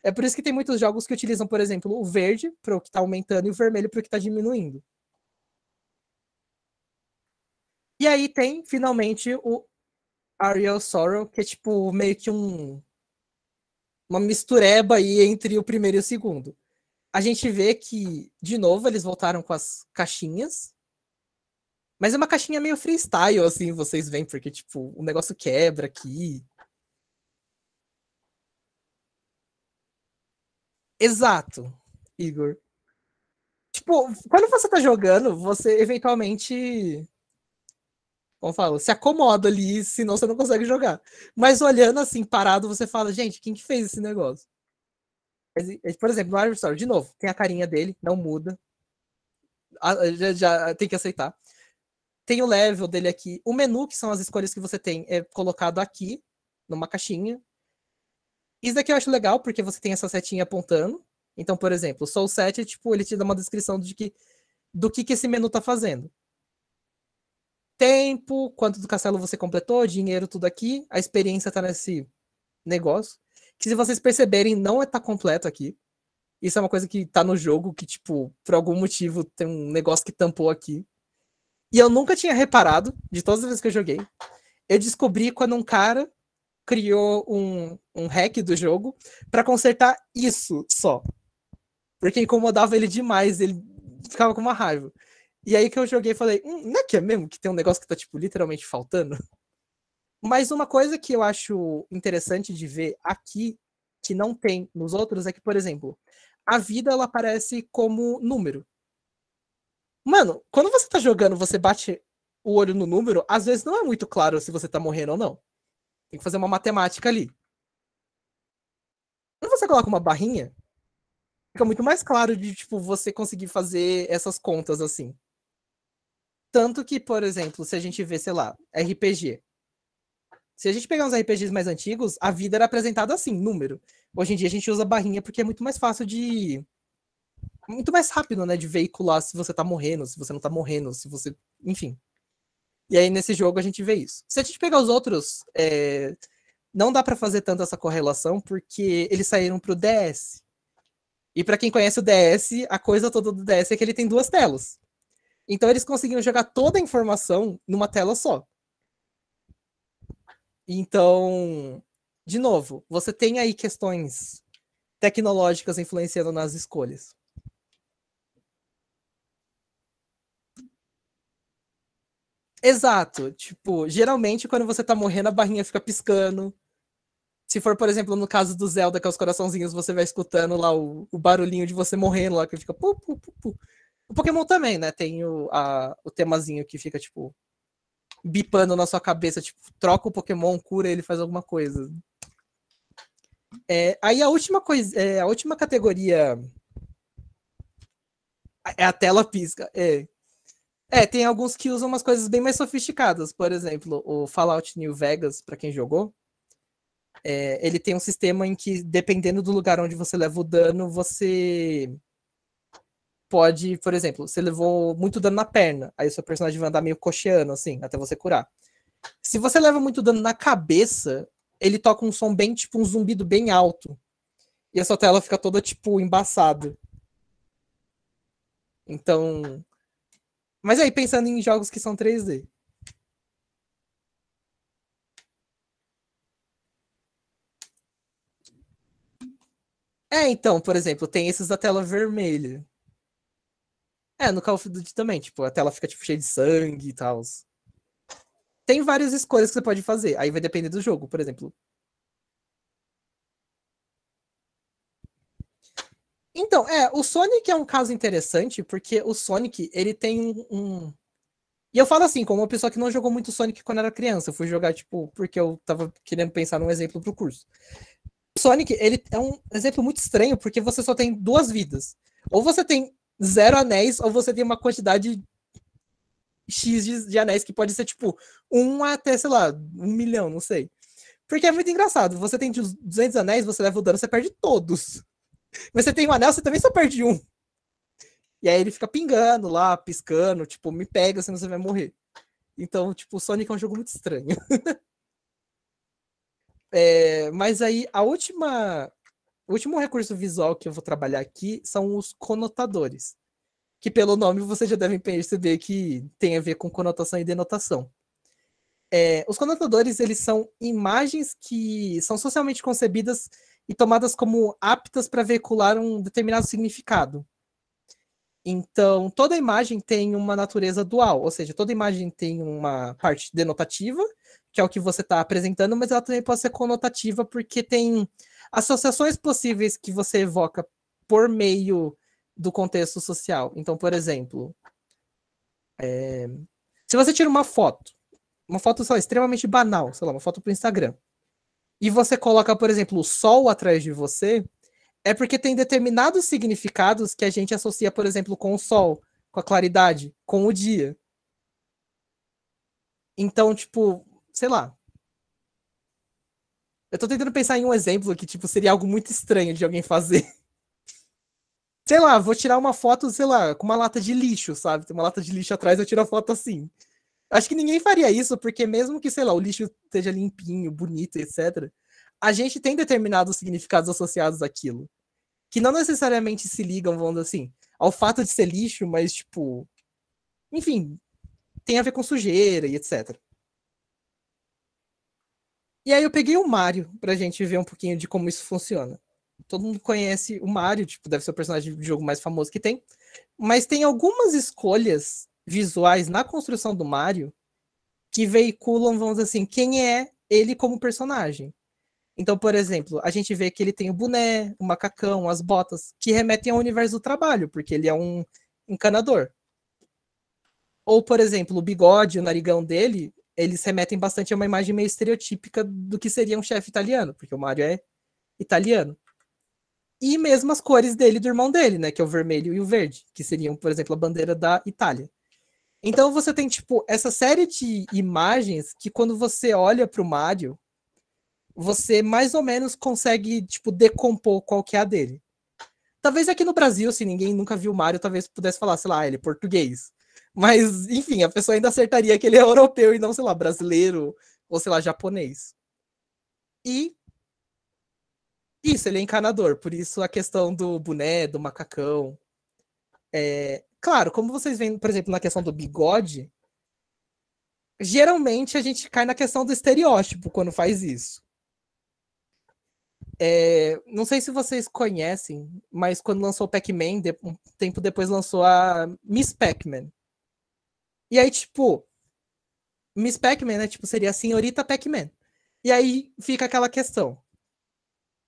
É por isso que tem muitos jogos que utilizam, por exemplo, o verde o que tá aumentando e o vermelho o que tá diminuindo. E aí tem, finalmente, o Ariel Sorrow, que é tipo meio que um uma mistureba aí entre o primeiro e o segundo. A gente vê que, de novo, eles voltaram com as caixinhas. Mas é uma caixinha meio freestyle, assim, vocês veem, porque, tipo, o negócio quebra aqui. Exato, Igor. Tipo, quando você tá jogando, você eventualmente como eu falo, se acomoda ali, senão você não consegue jogar. Mas olhando assim, parado, você fala, gente, quem que fez esse negócio? Por exemplo, no Arm Story, de novo, tem a carinha dele, não muda. Já, já, tem que aceitar. Tem o level dele aqui. O menu, que são as escolhas que você tem, é colocado aqui, numa caixinha. Isso daqui eu acho legal, porque você tem essa setinha apontando. Então, por exemplo, o Soul Set, tipo, ele te dá uma descrição de que, do que, que esse menu tá fazendo tempo, quanto do castelo você completou, dinheiro, tudo aqui. A experiência tá nesse negócio. Que se vocês perceberem, não tá completo aqui. Isso é uma coisa que tá no jogo, que, tipo, por algum motivo tem um negócio que tampou aqui. E eu nunca tinha reparado, de todas as vezes que eu joguei. Eu descobri quando um cara criou um, um hack do jogo para consertar isso só. Porque incomodava ele demais, ele ficava com uma raiva. E aí que eu joguei e falei, hum, não é que é mesmo que tem um negócio que tá, tipo, literalmente faltando? Mas uma coisa que eu acho interessante de ver aqui, que não tem nos outros, é que, por exemplo, a vida ela aparece como número. Mano, quando você tá jogando, você bate o olho no número, às vezes não é muito claro se você tá morrendo ou não. Tem que fazer uma matemática ali. Quando você coloca uma barrinha, fica muito mais claro de, tipo, você conseguir fazer essas contas assim. Tanto que, por exemplo, se a gente vê, sei lá, RPG. Se a gente pegar uns RPGs mais antigos, a vida era apresentada assim, número. Hoje em dia a gente usa barrinha porque é muito mais fácil de. Muito mais rápido, né? De veicular se você tá morrendo, se você não tá morrendo, se você. Enfim. E aí nesse jogo a gente vê isso. Se a gente pegar os outros, é... não dá para fazer tanto essa correlação porque eles saíram pro DS. E para quem conhece o DS, a coisa toda do DS é que ele tem duas telas. Então eles conseguiram jogar toda a informação numa tela só. Então, de novo, você tem aí questões tecnológicas influenciando nas escolhas. Exato. Tipo, geralmente quando você tá morrendo, a barrinha fica piscando. Se for, por exemplo, no caso do Zelda, que é os coraçãozinhos, você vai escutando lá o, o barulhinho de você morrendo lá, que fica pu, pu, pu, pu. O Pokémon também, né? Tem o, a, o temazinho que fica, tipo, bipando na sua cabeça, tipo, troca o Pokémon, cura ele, faz alguma coisa. É, aí a última coisa, é, a última categoria é a tela pisca. É. é, tem alguns que usam umas coisas bem mais sofisticadas. Por exemplo, o Fallout New Vegas, para quem jogou, é, ele tem um sistema em que, dependendo do lugar onde você leva o dano, você pode, por exemplo, você levou muito dano na perna, aí o seu personagem vai andar meio cocheando, assim, até você curar. Se você leva muito dano na cabeça, ele toca um som bem, tipo, um zumbido bem alto. E a sua tela fica toda, tipo, embaçada. Então. Mas aí, pensando em jogos que são 3D. É, então, por exemplo, tem esses da tela vermelha. É, no Call of Duty também, tipo, a tela fica tipo, cheia de sangue e tal. Tem várias escolhas que você pode fazer, aí vai depender do jogo, por exemplo. Então, é, o Sonic é um caso interessante, porque o Sonic, ele tem um... E eu falo assim, como uma pessoa que não jogou muito Sonic quando era criança, eu fui jogar, tipo, porque eu tava querendo pensar num exemplo pro curso. O Sonic, ele é um exemplo muito estranho, porque você só tem duas vidas. Ou você tem zero anéis, ou você tem uma quantidade X de, de anéis que pode ser, tipo, um até, sei lá, um milhão, não sei. Porque é muito engraçado. Você tem 200 anéis, você leva o dano, você perde todos. Você tem um anel, você também só perde um. E aí ele fica pingando lá, piscando, tipo, me pega, senão você vai morrer. Então, tipo, Sonic é um jogo muito estranho. é, mas aí, a última o último recurso visual que eu vou trabalhar aqui são os conotadores. Que pelo nome vocês já devem perceber que tem a ver com conotação e denotação. É, os conotadores, eles são imagens que são socialmente concebidas e tomadas como aptas para veicular um determinado significado. Então, toda imagem tem uma natureza dual, ou seja, toda imagem tem uma parte denotativa, que é o que você está apresentando, mas ela também pode ser conotativa, porque tem associações possíveis que você evoca por meio do contexto social. Então, por exemplo, é... se você tira uma foto, uma foto só extremamente banal, sei lá, uma foto para o Instagram, e você coloca, por exemplo, o sol atrás de você, é porque tem determinados significados que a gente associa, por exemplo, com o sol, com a claridade, com o dia. Então, tipo, sei lá, eu tô tentando pensar em um exemplo que, tipo, seria algo muito estranho de alguém fazer. Sei lá, vou tirar uma foto, sei lá, com uma lata de lixo, sabe? Tem uma lata de lixo atrás, eu tiro a foto assim. Acho que ninguém faria isso, porque mesmo que, sei lá, o lixo esteja limpinho, bonito, etc., a gente tem determinados significados associados àquilo. Que não necessariamente se ligam, vamos assim, ao fato de ser lixo, mas, tipo. Enfim, tem a ver com sujeira e etc. E aí eu peguei o Mario pra gente ver um pouquinho de como isso funciona. Todo mundo conhece o Mario, tipo, deve ser o personagem de jogo mais famoso que tem. Mas tem algumas escolhas visuais na construção do Mario que veiculam, vamos dizer assim, quem é ele como personagem. Então, por exemplo, a gente vê que ele tem o boné, o macacão, as botas, que remetem ao universo do trabalho, porque ele é um encanador. Ou, por exemplo, o bigode, o narigão dele, eles remetem bastante a uma imagem meio estereotípica do que seria um chefe italiano, porque o Mario é italiano. E mesmo as cores dele do irmão dele, né? Que é o vermelho e o verde, que seriam, por exemplo, a bandeira da Itália. Então você tem, tipo, essa série de imagens que quando você olha para o Mario, você mais ou menos consegue, tipo, decompor qual que é a dele. Talvez aqui no Brasil, se assim, ninguém nunca viu o Mario, talvez pudesse falar, sei lá, ele é português. Mas, enfim, a pessoa ainda acertaria que ele é europeu e não, sei lá, brasileiro ou, sei lá, japonês. E. Isso, ele é encanador, por isso a questão do boné, do macacão. É... Claro, como vocês veem, por exemplo, na questão do bigode, geralmente a gente cai na questão do estereótipo quando faz isso. É, não sei se vocês conhecem, mas quando lançou o Pac-Man, um tempo depois lançou a Miss Pac-Man. E aí, tipo, Miss Pac-Man, né? Tipo, seria a senhorita Pac-Man. E aí fica aquela questão.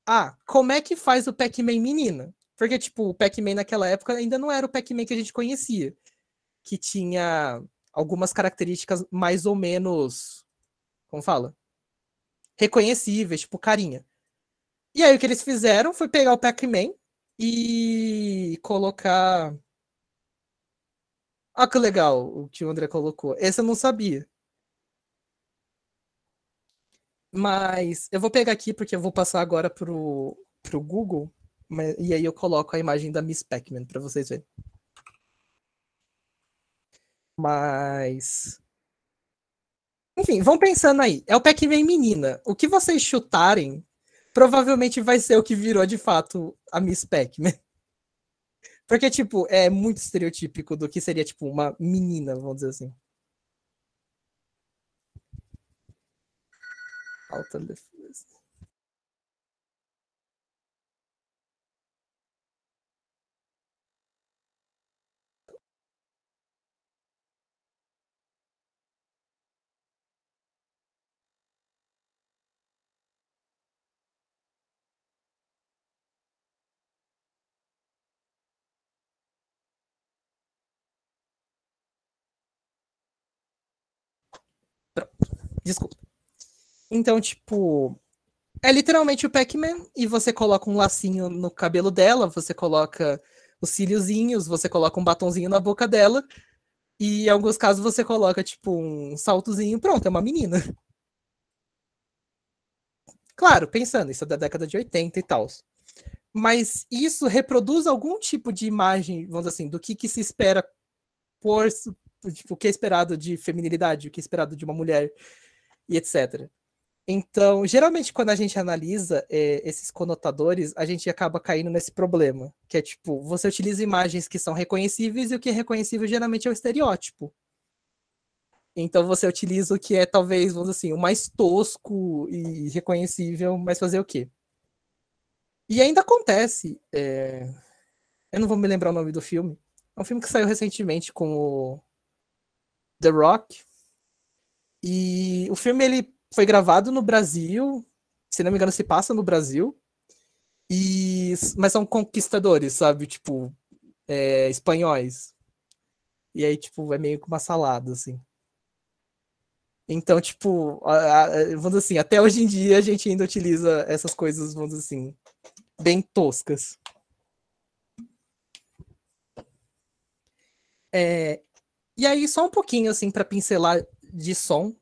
Ah, como é que faz o Pac-Man menina? Porque, tipo, o Pac-Man naquela época ainda não era o Pac-Man que a gente conhecia. Que tinha algumas características mais ou menos. Como fala? Reconhecíveis, tipo, carinha. E aí o que eles fizeram foi pegar o Pac-Man e colocar ah, que legal o que o André colocou. Esse eu não sabia. Mas eu vou pegar aqui porque eu vou passar agora pro, pro Google. Mas, e aí eu coloco a imagem da Miss Pac-Man pra vocês verem. Mas. Enfim, vão pensando aí. É o Pac-Man menina. O que vocês chutarem provavelmente vai ser o que virou de fato a Miss Pac-Man. Porque, tipo, é muito estereotípico do que seria, tipo, uma menina, vamos dizer assim. Alta defesa. Desculpa. Então, tipo. É literalmente o Pac-Man e você coloca um lacinho no cabelo dela, você coloca os cíliozinhos, você coloca um batonzinho na boca dela. E em alguns casos você coloca, tipo, um saltozinho, pronto, é uma menina. Claro, pensando, isso é da década de 80 e tal. Mas isso reproduz algum tipo de imagem, vamos dizer assim, do que, que se espera por. Tipo, o que é esperado de feminilidade, o que é esperado de uma mulher e etc. Então, geralmente, quando a gente analisa é, esses conotadores, a gente acaba caindo nesse problema, que é tipo, você utiliza imagens que são reconhecíveis e o que é reconhecível geralmente é o estereótipo. Então, você utiliza o que é talvez, vamos dizer assim, o mais tosco e reconhecível, mas fazer o quê? E ainda acontece. É... Eu não vou me lembrar o nome do filme. É um filme que saiu recentemente com o The Rock, e o filme ele foi gravado no Brasil, se não me engano, se passa no Brasil. E mas são conquistadores, sabe, tipo, é, espanhóis. E aí tipo é meio que uma salada assim. Então, tipo, a, a, vamos dizer assim, até hoje em dia a gente ainda utiliza essas coisas, vamos dizer assim, bem toscas. É, e aí, só um pouquinho, assim, para pincelar de som.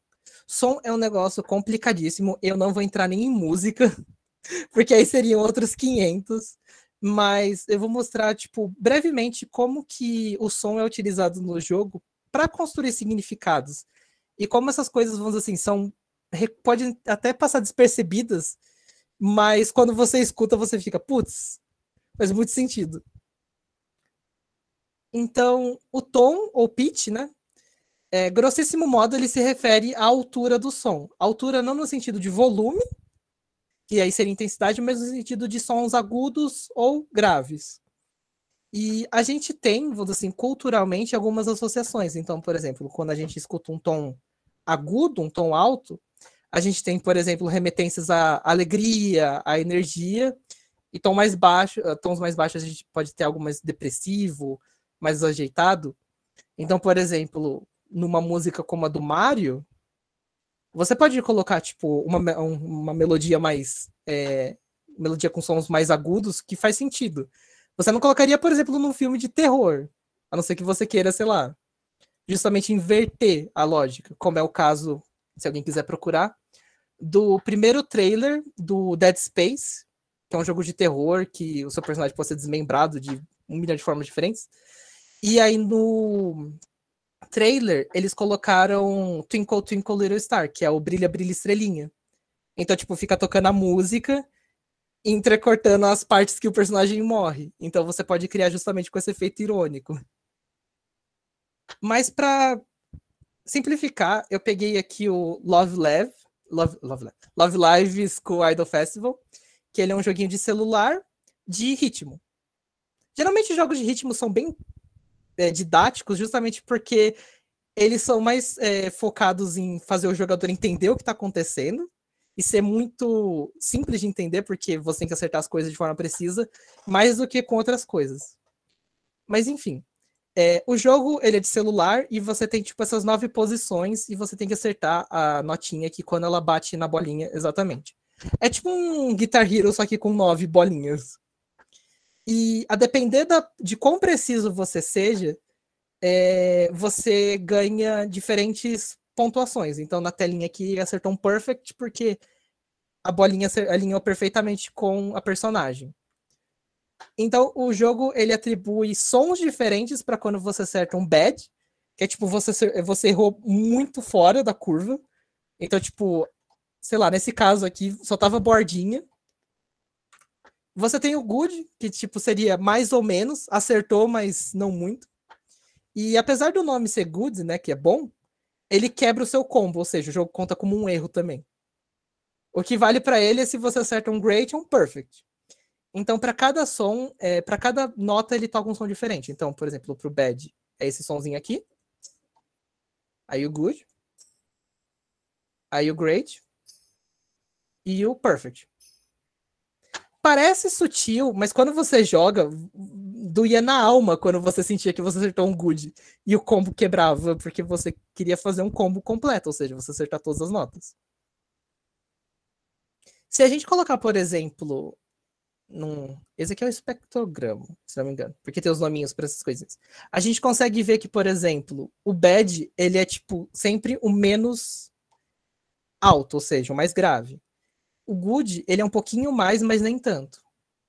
Som é um negócio complicadíssimo. Eu não vou entrar nem em música, porque aí seriam outros 500. Mas eu vou mostrar, tipo, brevemente como que o som é utilizado no jogo para construir significados. E como essas coisas, vamos assim, são podem até passar despercebidas, mas quando você escuta, você fica, putz, faz muito sentido. Então, o tom, ou pitch, né? É, grossíssimo modo, ele se refere à altura do som. Altura não no sentido de volume, que aí seria intensidade, mas no sentido de sons agudos ou graves. E a gente tem, vamos dizer assim, culturalmente, algumas associações. Então, por exemplo, quando a gente escuta um tom agudo, um tom alto, a gente tem, por exemplo, remetências à alegria, à energia, e tom mais baixo, eh, tons mais baixos a gente pode ter algo mais depressivo, mais ajeitado. Então, por exemplo, numa música como a do Mario, você pode colocar, tipo, uma, uma melodia mais. É, melodia com sons mais agudos que faz sentido. Você não colocaria, por exemplo, num filme de terror. A não ser que você queira, sei lá, justamente inverter a lógica, como é o caso, se alguém quiser procurar, do primeiro trailer do Dead Space, que é um jogo de terror que o seu personagem pode ser desmembrado de um milhão de formas diferentes. E aí no trailer, eles colocaram Twinkle Twinkle Little Star, que é o Brilha Brilha Estrelinha. Então, tipo, fica tocando a música, entrecortando as partes que o personagem morre. Então, você pode criar justamente com esse efeito irônico. Mas para simplificar, eu peguei aqui o Love Live, Love, Love, Live, Love Live School Idol Festival, que ele é um joguinho de celular de ritmo. Geralmente jogos de ritmo são bem é, didáticos, justamente porque eles são mais é, focados em fazer o jogador entender o que está acontecendo e ser muito simples de entender, porque você tem que acertar as coisas de forma precisa, mais do que com outras coisas. Mas enfim, é, o jogo ele é de celular e você tem tipo essas nove posições e você tem que acertar a notinha que quando ela bate na bolinha exatamente. É tipo um Guitar Hero, só que com nove bolinhas. E a depender da, de quão preciso você seja, é, você ganha diferentes pontuações. Então, na telinha aqui, acertou um perfect, porque a bolinha alinhou perfeitamente com a personagem. Então, o jogo ele atribui sons diferentes para quando você acerta um bad, que é tipo você, você errou muito fora da curva. Então, tipo, sei lá, nesse caso aqui só tava bordinha. Você tem o Good, que tipo seria mais ou menos, acertou, mas não muito. E apesar do nome ser Good, né, que é bom, ele quebra o seu combo, ou seja, o jogo conta como um erro também. O que vale para ele é se você acerta um great ou um perfect. Então, para cada som, é, para cada nota, ele toca um som diferente. Então, por exemplo, para o bad é esse somzinho aqui. Aí o good. Aí o great. E o perfect parece sutil, mas quando você joga, doía na alma quando você sentia que você acertou um good e o combo quebrava, porque você queria fazer um combo completo, ou seja, você acertar todas as notas. Se a gente colocar, por exemplo, num. Esse aqui é o espectrograma, se não me engano, porque tem os nominhos para essas coisas. A gente consegue ver que, por exemplo, o bad, ele é tipo sempre o menos alto, ou seja, o mais grave. O good, ele é um pouquinho mais, mas nem tanto.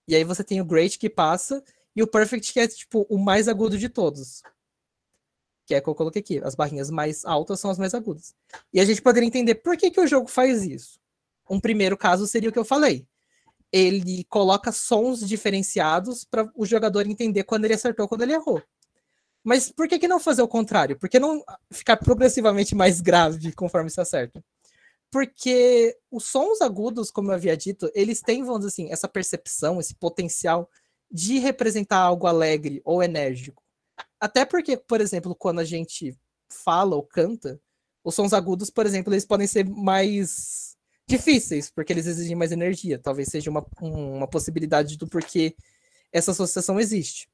E aí você tem o great que passa e o perfect que é tipo o mais agudo de todos. Que é o que eu coloquei aqui. As barrinhas mais altas são as mais agudas. E a gente poderia entender por que, que o jogo faz isso. Um primeiro caso seria o que eu falei. Ele coloca sons diferenciados para o jogador entender quando ele acertou, quando ele errou. Mas por que, que não fazer o contrário? Por que não ficar progressivamente mais grave conforme se acerta? porque os sons agudos, como eu havia dito, eles têm, vamos dizer assim, essa percepção, esse potencial de representar algo alegre ou enérgico. Até porque, por exemplo, quando a gente fala ou canta, os sons agudos, por exemplo, eles podem ser mais difíceis, porque eles exigem mais energia. Talvez seja uma, uma possibilidade do porquê essa associação existe.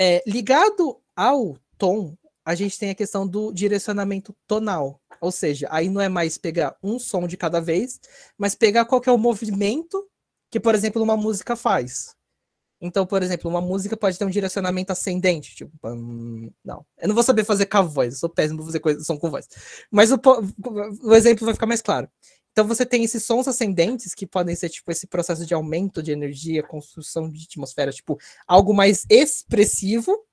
É, ligado ao tom a gente tem a questão do direcionamento tonal. Ou seja, aí não é mais pegar um som de cada vez, mas pegar qual é o movimento que, por exemplo, uma música faz. Então, por exemplo, uma música pode ter um direcionamento ascendente, tipo, hum, não. Eu não vou saber fazer com a voz, eu sou péssimo pra fazer coisa, som com voz. Mas o, o exemplo vai ficar mais claro. Então você tem esses sons ascendentes que podem ser tipo esse processo de aumento de energia, construção de atmosfera, tipo algo mais expressivo,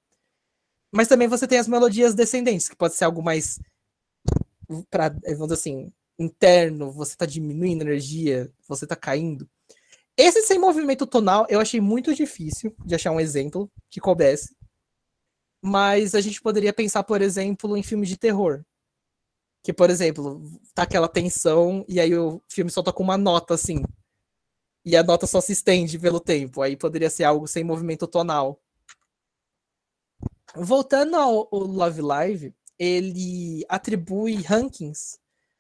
mas também você tem as melodias descendentes, que pode ser algo mais. para vamos dizer assim, interno, você tá diminuindo a energia, você tá caindo. Esse sem movimento tonal eu achei muito difícil de achar um exemplo que coubesse. Mas a gente poderia pensar, por exemplo, em filmes de terror. Que, por exemplo, tá aquela tensão e aí o filme solta com uma nota assim. E a nota só se estende pelo tempo. Aí poderia ser algo sem movimento tonal. Voltando ao, ao Love Live, ele atribui rankings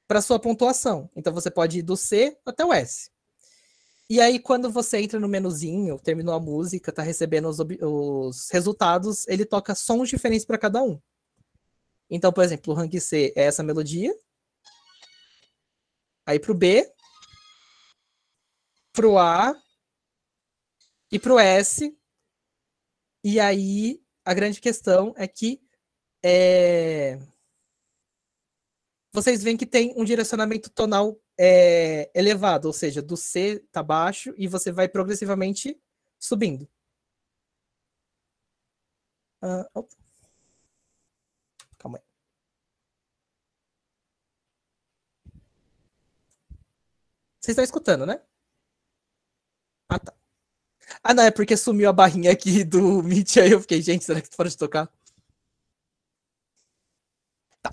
para sua pontuação. Então você pode ir do C até o S. E aí, quando você entra no menuzinho, terminou a música, tá recebendo os, os resultados, ele toca sons diferentes para cada um. Então, por exemplo, o rank C é essa melodia. Aí pro B, pro A e pro S. E aí a grande questão é que é, vocês veem que tem um direcionamento tonal é, elevado, ou seja, do C está baixo e você vai progressivamente subindo. Uh, opa. Calma aí. Vocês estão escutando, né? Ah, tá. Ah, não, é porque sumiu a barrinha aqui do Meet, aí eu fiquei, gente, será que tu para de tocar? Tá.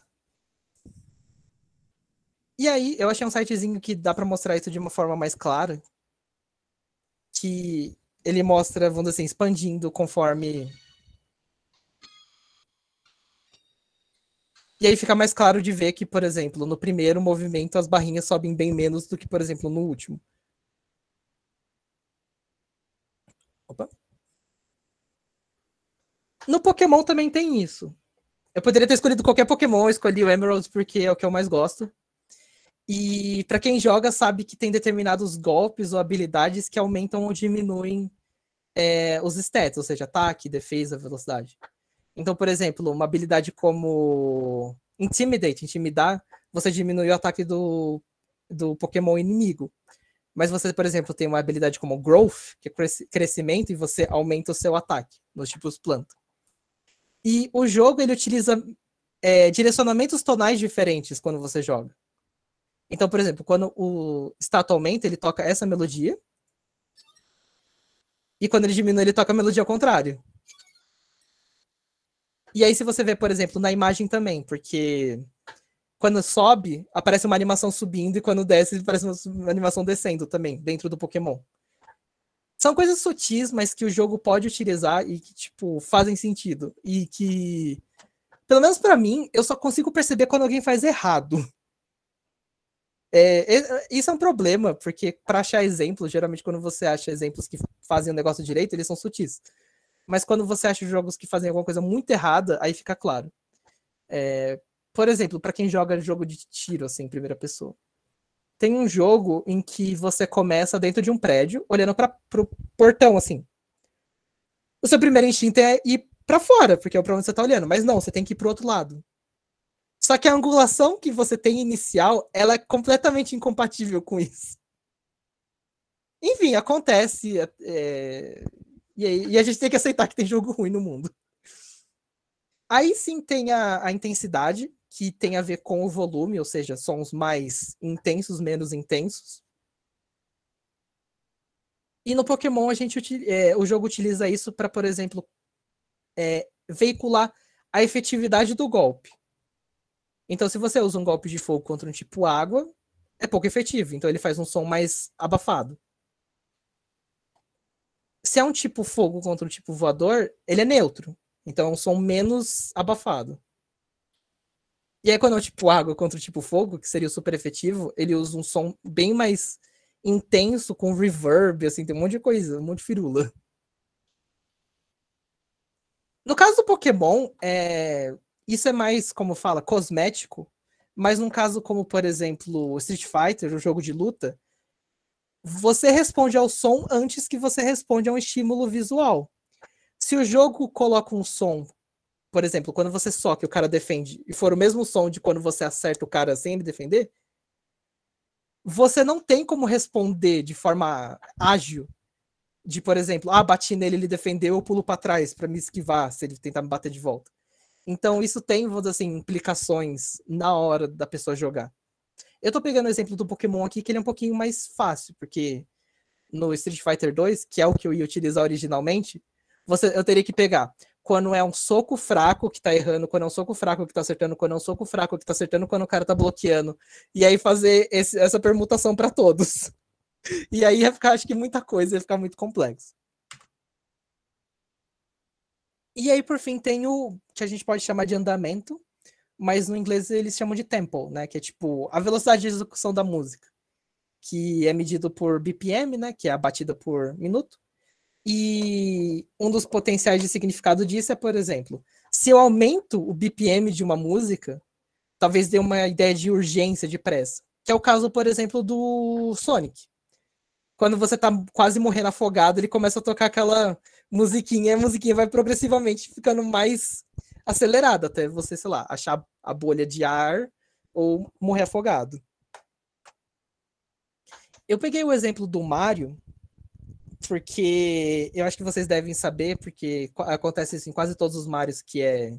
E aí, eu achei um sitezinho que dá para mostrar isso de uma forma mais clara. Que ele mostra, vamos dizer assim, expandindo conforme. E aí fica mais claro de ver que, por exemplo, no primeiro movimento as barrinhas sobem bem menos do que, por exemplo, no último. Opa. No Pokémon também tem isso. Eu poderia ter escolhido qualquer Pokémon, eu escolhi o Emerald porque é o que eu mais gosto. E para quem joga sabe que tem determinados golpes ou habilidades que aumentam ou diminuem é, os stats, ou seja, ataque, defesa, velocidade. Então, por exemplo, uma habilidade como Intimidate, intimidar, você diminui o ataque do, do Pokémon inimigo. Mas você, por exemplo, tem uma habilidade como Growth, que é crescimento, e você aumenta o seu ataque nos tipos planta. E o jogo ele utiliza é, direcionamentos tonais diferentes quando você joga. Então, por exemplo, quando o status aumenta, ele toca essa melodia. E quando ele diminui, ele toca a melodia ao contrário. E aí, se você vê, por exemplo, na imagem também, porque quando sobe, aparece uma animação subindo, e quando desce, aparece uma animação descendo também, dentro do Pokémon. São coisas sutis, mas que o jogo pode utilizar e que, tipo, fazem sentido. E que, pelo menos para mim, eu só consigo perceber quando alguém faz errado. É, isso é um problema, porque para achar exemplos, geralmente quando você acha exemplos que fazem o um negócio direito, eles são sutis. Mas quando você acha jogos que fazem alguma coisa muito errada, aí fica claro. É, por exemplo, para quem joga jogo de tiro, assim, em primeira pessoa. Tem um jogo em que você começa dentro de um prédio, olhando para pro portão, assim. O seu primeiro instinto é ir para fora, porque é o prédio onde você tá olhando. Mas não, você tem que ir pro outro lado. Só que a angulação que você tem inicial, ela é completamente incompatível com isso. Enfim, acontece. É... é e, aí, e, a gente tem que aceitar que tem jogo ruim no mundo. Aí sim tem a, a intensidade, que tem a ver com o volume, ou seja, sons mais intensos, menos intensos. E no Pokémon a gente é, o jogo utiliza isso para, por exemplo, é, veicular a efetividade do golpe. Então, se você usa um golpe de fogo contra um tipo água, é pouco efetivo. Então, ele faz um som mais abafado. Se é um tipo fogo contra um tipo voador, ele é neutro. Então, é um som menos abafado. E aí, quando é o tipo água contra o tipo fogo, que seria o super efetivo, ele usa um som bem mais intenso, com reverb, assim, tem um monte de coisa, um monte de firula. No caso do Pokémon, é... isso é mais, como fala, cosmético, mas num caso como, por exemplo, Street Fighter, o um jogo de luta, você responde ao som antes que você responde a um estímulo visual. Se o jogo coloca um som por exemplo, quando você soca e o cara defende, e for o mesmo som de quando você acerta o cara sem ele defender, você não tem como responder de forma ágil. De, por exemplo, ah, bati nele, ele defendeu, eu pulo para trás para me esquivar se ele tentar me bater de volta. Então, isso tem, vamos dizer assim, implicações na hora da pessoa jogar. Eu tô pegando o exemplo do Pokémon aqui, que ele é um pouquinho mais fácil, porque no Street Fighter 2, que é o que eu ia utilizar originalmente, você, eu teria que pegar quando é um soco fraco que tá errando, quando é um soco fraco que tá acertando, quando é um soco fraco que tá acertando, quando o cara tá bloqueando. E aí fazer esse, essa permutação para todos. E aí ia ficar, acho que muita coisa, ia ficar muito complexo. E aí, por fim, tem o que a gente pode chamar de andamento, mas no inglês eles chamam de tempo, né? Que é tipo a velocidade de execução da música, que é medido por BPM, né? Que é a batida por minuto. E um dos potenciais de significado disso é, por exemplo, se eu aumento o BPM de uma música, talvez dê uma ideia de urgência, de pressa. Que é o caso, por exemplo, do Sonic. Quando você tá quase morrendo afogado, ele começa a tocar aquela musiquinha, a musiquinha vai progressivamente ficando mais acelerada até você, sei lá, achar a bolha de ar ou morrer afogado. Eu peguei o exemplo do Mario, porque eu acho que vocês devem saber, porque acontece isso em quase todos os Marios que é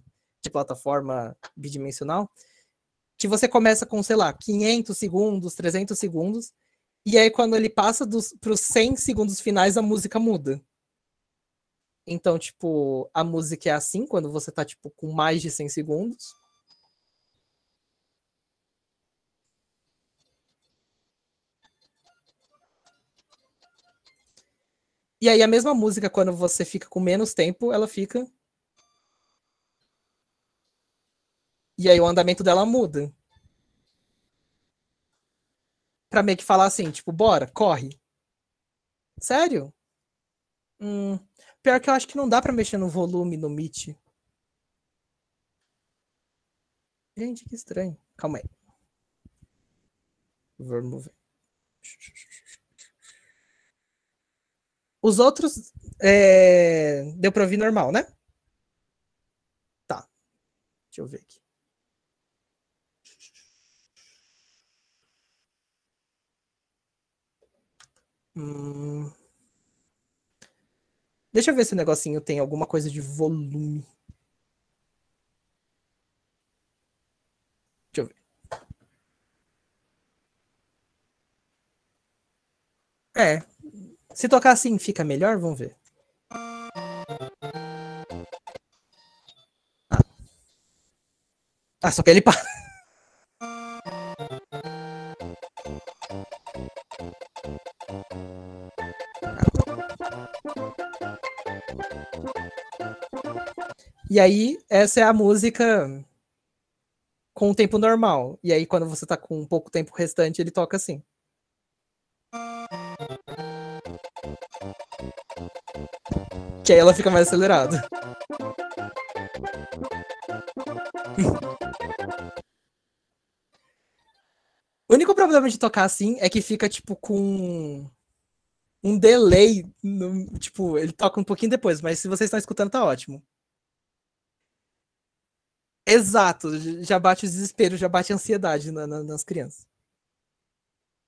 de plataforma bidimensional, que você começa com, sei lá, 500 segundos, 300 segundos, e aí quando ele passa para os 100 segundos finais, a música muda. Então, tipo, a música é assim quando você tá, tipo, com mais de 100 segundos. E aí a mesma música, quando você fica com menos tempo, ela fica. E aí o andamento dela muda. Pra meio que falar assim, tipo, bora, corre. Sério? Hum, pior que eu acho que não dá pra mexer no volume no Meet. Gente, que estranho. Calma aí. Vamos ver. Os outros é... deu para ouvir normal, né? Tá. Deixa eu ver aqui. Hum... Deixa eu ver se o negocinho tem alguma coisa de volume. Deixa eu ver. É, se tocar assim, fica melhor? Vamos ver. Ah, ah só que ele para. E aí, essa é a música com o tempo normal. E aí, quando você tá com pouco tempo restante, ele toca assim. Que aí ela fica mais acelerada. o único problema de tocar assim é que fica, tipo, com um delay. No, tipo, ele toca um pouquinho depois, mas se vocês estão escutando, tá ótimo. Exato, já bate o desespero, já bate a ansiedade na, na, nas crianças.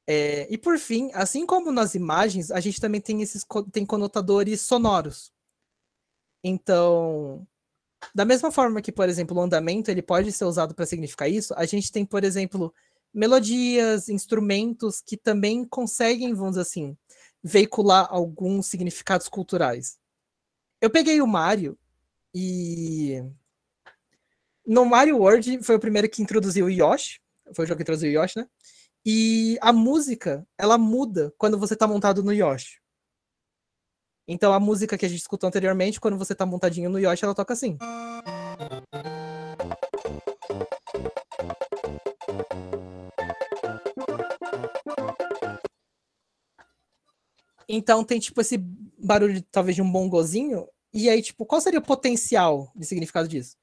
É, e por fim, assim como nas imagens, a gente também tem esses tem conotadores sonoros. Então, da mesma forma que, por exemplo, o andamento ele pode ser usado para significar isso, a gente tem, por exemplo, melodias, instrumentos que também conseguem, vamos dizer assim, veicular alguns significados culturais. Eu peguei o Mario e no Mario World foi o primeiro que introduziu o Yoshi, foi o jogo que introduziu o Yoshi, né? E a música, ela muda quando você tá montado no Yoshi. Então a música que a gente escutou anteriormente, quando você tá montadinho no Yoshi, ela toca assim. Então tem tipo esse barulho talvez de um bongozinho, e aí tipo, qual seria o potencial de significado disso?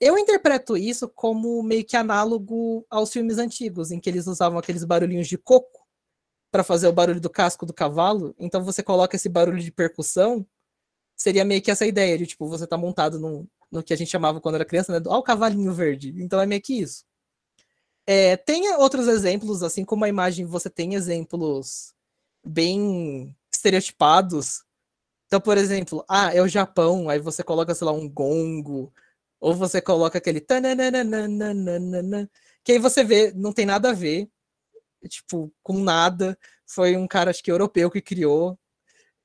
Eu interpreto isso como meio que análogo aos filmes antigos, em que eles usavam aqueles barulhinhos de coco para fazer o barulho do casco do cavalo. Então você coloca esse barulho de percussão. Seria meio que essa ideia de, tipo, você tá montado no que a gente chamava quando era criança, né? Do, ó, o cavalinho verde. Então é meio que isso. É, tem outros exemplos, assim como a imagem, você tem exemplos bem estereotipados. Então, por exemplo, ah, é o Japão, aí você coloca, sei lá, um gongo, ou você coloca aquele. Que aí você vê, não tem nada a ver, tipo, com nada. Foi um cara, acho que europeu, que criou.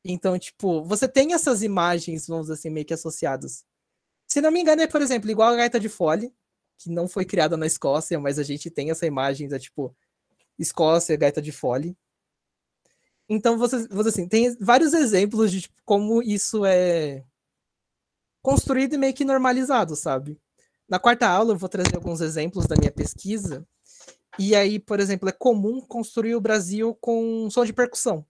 Então, tipo, você tem essas imagens, vamos assim, meio que associadas. Se não me engano, é, por exemplo, igual a gaita de fole, que não foi criada na Escócia, mas a gente tem essa imagem da, tipo, Escócia, gaita de fole. Então, você, você assim, tem vários exemplos de tipo, como isso é construído e meio que normalizado, sabe? Na quarta aula eu vou trazer alguns exemplos da minha pesquisa. E aí, por exemplo, é comum construir o Brasil com som de percussão.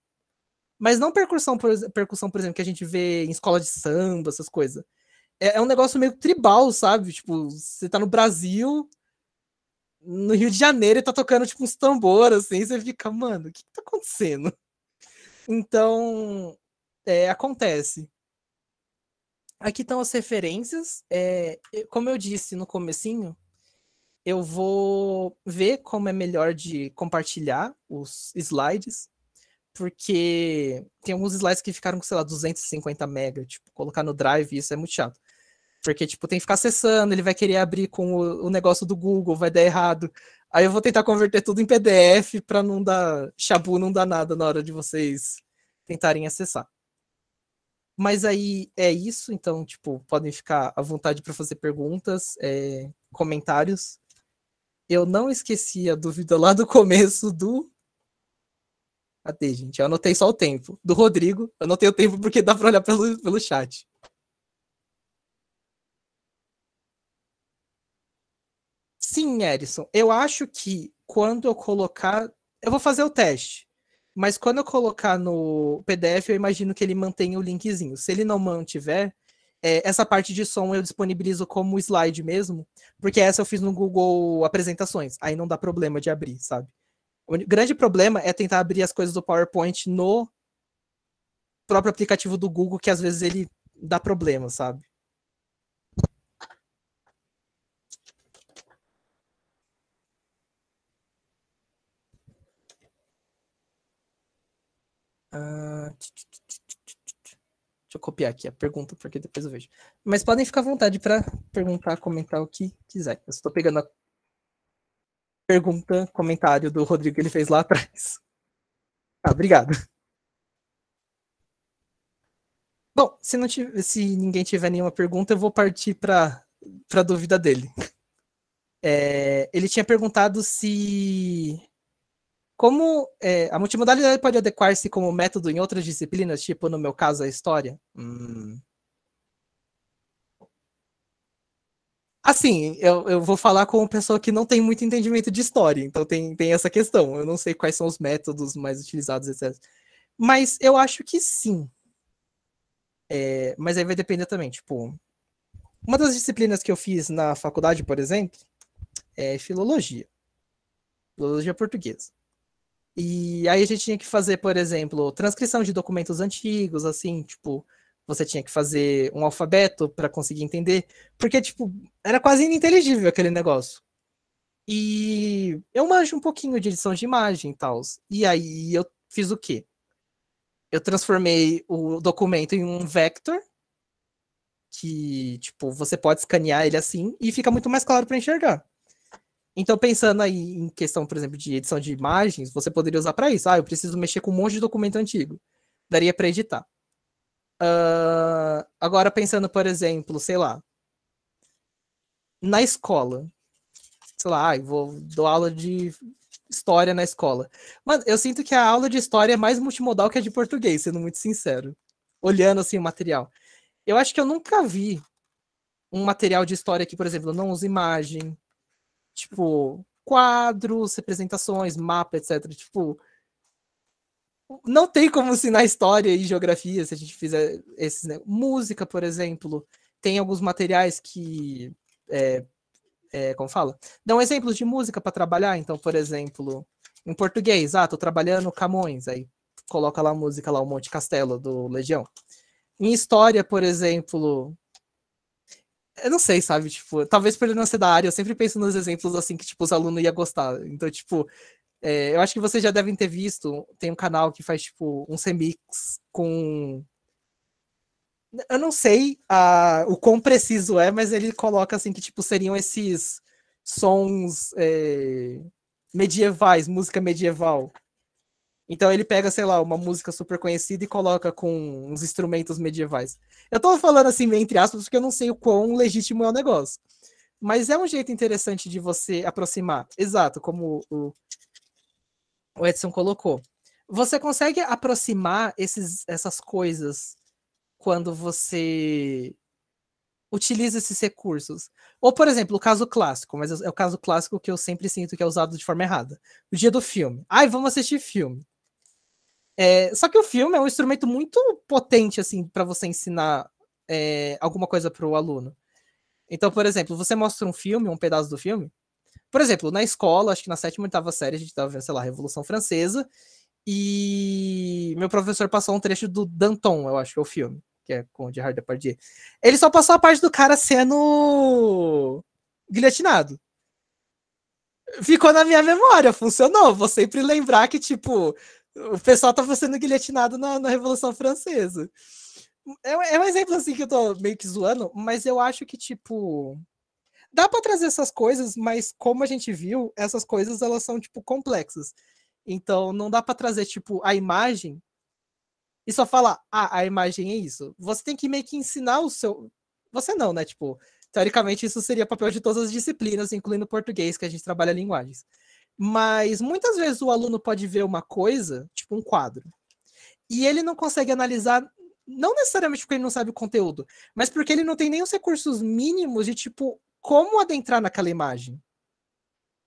Mas não percussão, por, percussão, por exemplo, que a gente vê em escola de samba, essas coisas. É, é um negócio meio tribal, sabe? Tipo, você tá no Brasil, no Rio de Janeiro, e tá tocando tipo uns tambor, assim, você fica, mano, o que, que tá acontecendo? Então, é, acontece aqui estão as referências. É, como eu disse no comecinho, eu vou ver como é melhor de compartilhar os slides, porque tem alguns slides que ficaram com, sei lá, 250 MB, tipo, colocar no drive, isso é muito chato. Porque, tipo, tem que ficar acessando, ele vai querer abrir com o, o negócio do Google, vai dar errado. Aí eu vou tentar converter tudo em PDF para não dar... Shabu não dar nada na hora de vocês tentarem acessar. Mas aí é isso, então, tipo, podem ficar à vontade para fazer perguntas, é, comentários. Eu não esqueci a dúvida lá do começo do. Até, gente? Eu anotei só o tempo. Do Rodrigo. Eu anotei o tempo porque dá para olhar pelo, pelo chat. Sim, Erison. Eu acho que quando eu colocar. Eu vou fazer o teste. Mas quando eu colocar no PDF, eu imagino que ele mantenha o linkzinho. Se ele não mantiver, é, essa parte de som eu disponibilizo como slide mesmo, porque essa eu fiz no Google Apresentações. Aí não dá problema de abrir, sabe? O grande problema é tentar abrir as coisas do PowerPoint no próprio aplicativo do Google, que às vezes ele dá problema, sabe? Ah, deixa eu copiar aqui a pergunta, porque depois eu vejo. Mas podem ficar à vontade para perguntar, comentar o que quiser. Eu estou pegando a pergunta, comentário do Rodrigo que ele fez lá atrás. ah, obrigado. Bom, se, não tiver, se ninguém tiver nenhuma pergunta, eu vou partir para a dúvida dele. É, ele tinha perguntado se como é, a multimodalidade pode adequar-se como método em outras disciplinas, tipo, no meu caso, a história? Hum. Assim, eu, eu vou falar com uma pessoa que não tem muito entendimento de história, então tem, tem essa questão. Eu não sei quais são os métodos mais utilizados, etc. Mas eu acho que sim. É, mas aí vai depender também, tipo... Uma das disciplinas que eu fiz na faculdade, por exemplo, é filologia. Filologia portuguesa. E aí a gente tinha que fazer, por exemplo, transcrição de documentos antigos, assim, tipo, você tinha que fazer um alfabeto para conseguir entender, porque, tipo, era quase ininteligível aquele negócio. E eu manjo um pouquinho de edição de imagem e tal. E aí eu fiz o quê? Eu transformei o documento em um vector, que, tipo, você pode escanear ele assim e fica muito mais claro para enxergar. Então, pensando aí em questão, por exemplo, de edição de imagens, você poderia usar para isso. Ah, eu preciso mexer com um monte de documento antigo. Daria para editar. Uh, agora, pensando, por exemplo, sei lá, na escola. Sei lá, eu vou dar aula de história na escola. Mano, eu sinto que a aula de história é mais multimodal que a de português, sendo muito sincero. Olhando assim o material. Eu acho que eu nunca vi um material de história que, por exemplo, não usa imagem, Tipo, quadros, representações, mapa, etc. Tipo, não tem como ensinar história e geografia se a gente fizer esses. Né? Música, por exemplo, tem alguns materiais que. É, é, como fala? Dão exemplos de música para trabalhar. Então, por exemplo, em português, ah, tô trabalhando Camões, aí coloca lá a música lá, o Monte Castelo, do Legião. Em história, por exemplo, eu não sei, sabe? Tipo, talvez por ele não ser da área, eu sempre penso nos exemplos assim que, tipo, os alunos iam gostar. Então, tipo, é, eu acho que vocês já devem ter visto, tem um canal que faz, tipo, um remix com. Eu não sei a, o quão preciso é, mas ele coloca assim que, tipo, seriam esses sons é, medievais, música medieval. Então ele pega, sei lá, uma música super conhecida e coloca com uns instrumentos medievais. Eu tô falando assim, entre aspas, porque eu não sei o quão legítimo é o negócio. Mas é um jeito interessante de você aproximar. Exato, como o, o Edson colocou. Você consegue aproximar esses, essas coisas quando você utiliza esses recursos. Ou, por exemplo, o caso clássico, mas é o caso clássico que eu sempre sinto que é usado de forma errada. O dia do filme. Ai, vamos assistir filme. É, só que o filme é um instrumento muito potente, assim, para você ensinar é, alguma coisa para o aluno. Então, por exemplo, você mostra um filme, um pedaço do filme. Por exemplo, na escola, acho que na sétima e oitava série, a gente estava vendo, sei lá, Revolução Francesa, e meu professor passou um trecho do Danton, eu acho que é o filme, que é com o Gerard Depardieu. Ele só passou a parte do cara sendo guilhotinado ficou na minha memória, funcionou. Vou sempre lembrar que, tipo, o pessoal tá sendo guilhotinado na, na Revolução Francesa. É, é, um exemplo assim que eu tô meio que zoando, mas eu acho que, tipo. Dá para trazer essas coisas, mas como a gente viu, essas coisas elas são, tipo, complexas. Então não dá para trazer, tipo, a imagem e só falar, ah, a imagem é isso. Você tem que meio que ensinar o seu. Você não, né? Tipo, teoricamente isso seria papel de todas as disciplinas, incluindo português, que a gente trabalha linguagens. Mas muitas vezes o aluno pode ver uma coisa, tipo um quadro, e ele não consegue analisar, não necessariamente porque ele não sabe o conteúdo, mas porque ele não tem nem os recursos mínimos de, tipo, como adentrar naquela imagem.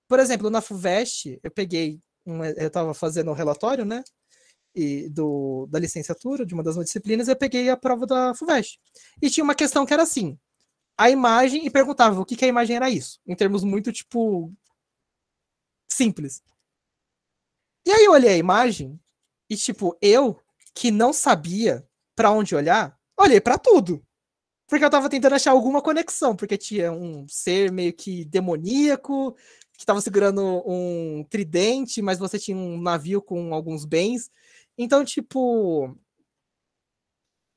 Por exemplo, na FUVEST, eu peguei, um, eu estava fazendo um relatório, né? E do, da licenciatura, de uma das disciplinas, eu peguei a prova da FUVEST. E tinha uma questão que era assim: a imagem e perguntava o que, que a imagem era isso, em termos muito, tipo, Simples. E aí eu olhei a imagem e, tipo, eu, que não sabia para onde olhar, olhei para tudo. Porque eu tava tentando achar alguma conexão, porque tinha um ser meio que demoníaco, que tava segurando um tridente, mas você tinha um navio com alguns bens. Então, tipo.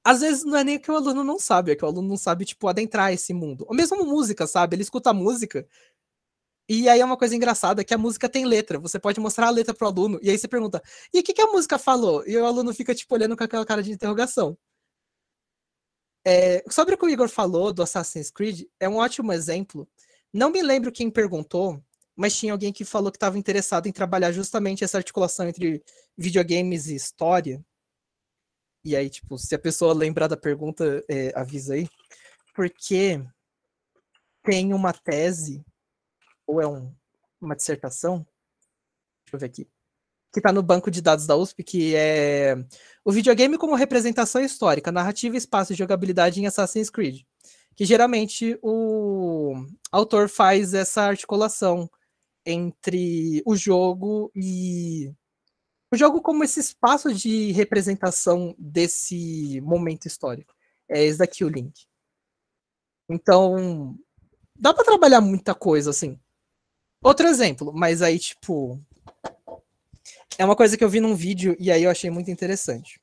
Às vezes não é nem que o aluno não sabe, é que o aluno não sabe, tipo, adentrar esse mundo. Ou mesmo música, sabe? Ele escuta música, e aí é uma coisa engraçada que a música tem letra. Você pode mostrar a letra pro aluno e aí você pergunta: "E o que, que a música falou?" E o aluno fica tipo olhando com aquela cara de interrogação. É, sobre o que o Igor falou do Assassin's Creed, é um ótimo exemplo. Não me lembro quem perguntou, mas tinha alguém que falou que estava interessado em trabalhar justamente essa articulação entre videogames e história. E aí, tipo, se a pessoa lembrar da pergunta, é, avisa aí. Porque tem uma tese ou é um, uma dissertação, deixa eu ver aqui, que está no banco de dados da USP, que é o videogame como representação histórica, narrativa, espaço e jogabilidade em Assassin's Creed. Que geralmente o autor faz essa articulação entre o jogo e o jogo como esse espaço de representação desse momento histórico. É esse daqui o link. Então, dá para trabalhar muita coisa assim. Outro exemplo, mas aí, tipo. É uma coisa que eu vi num vídeo e aí eu achei muito interessante.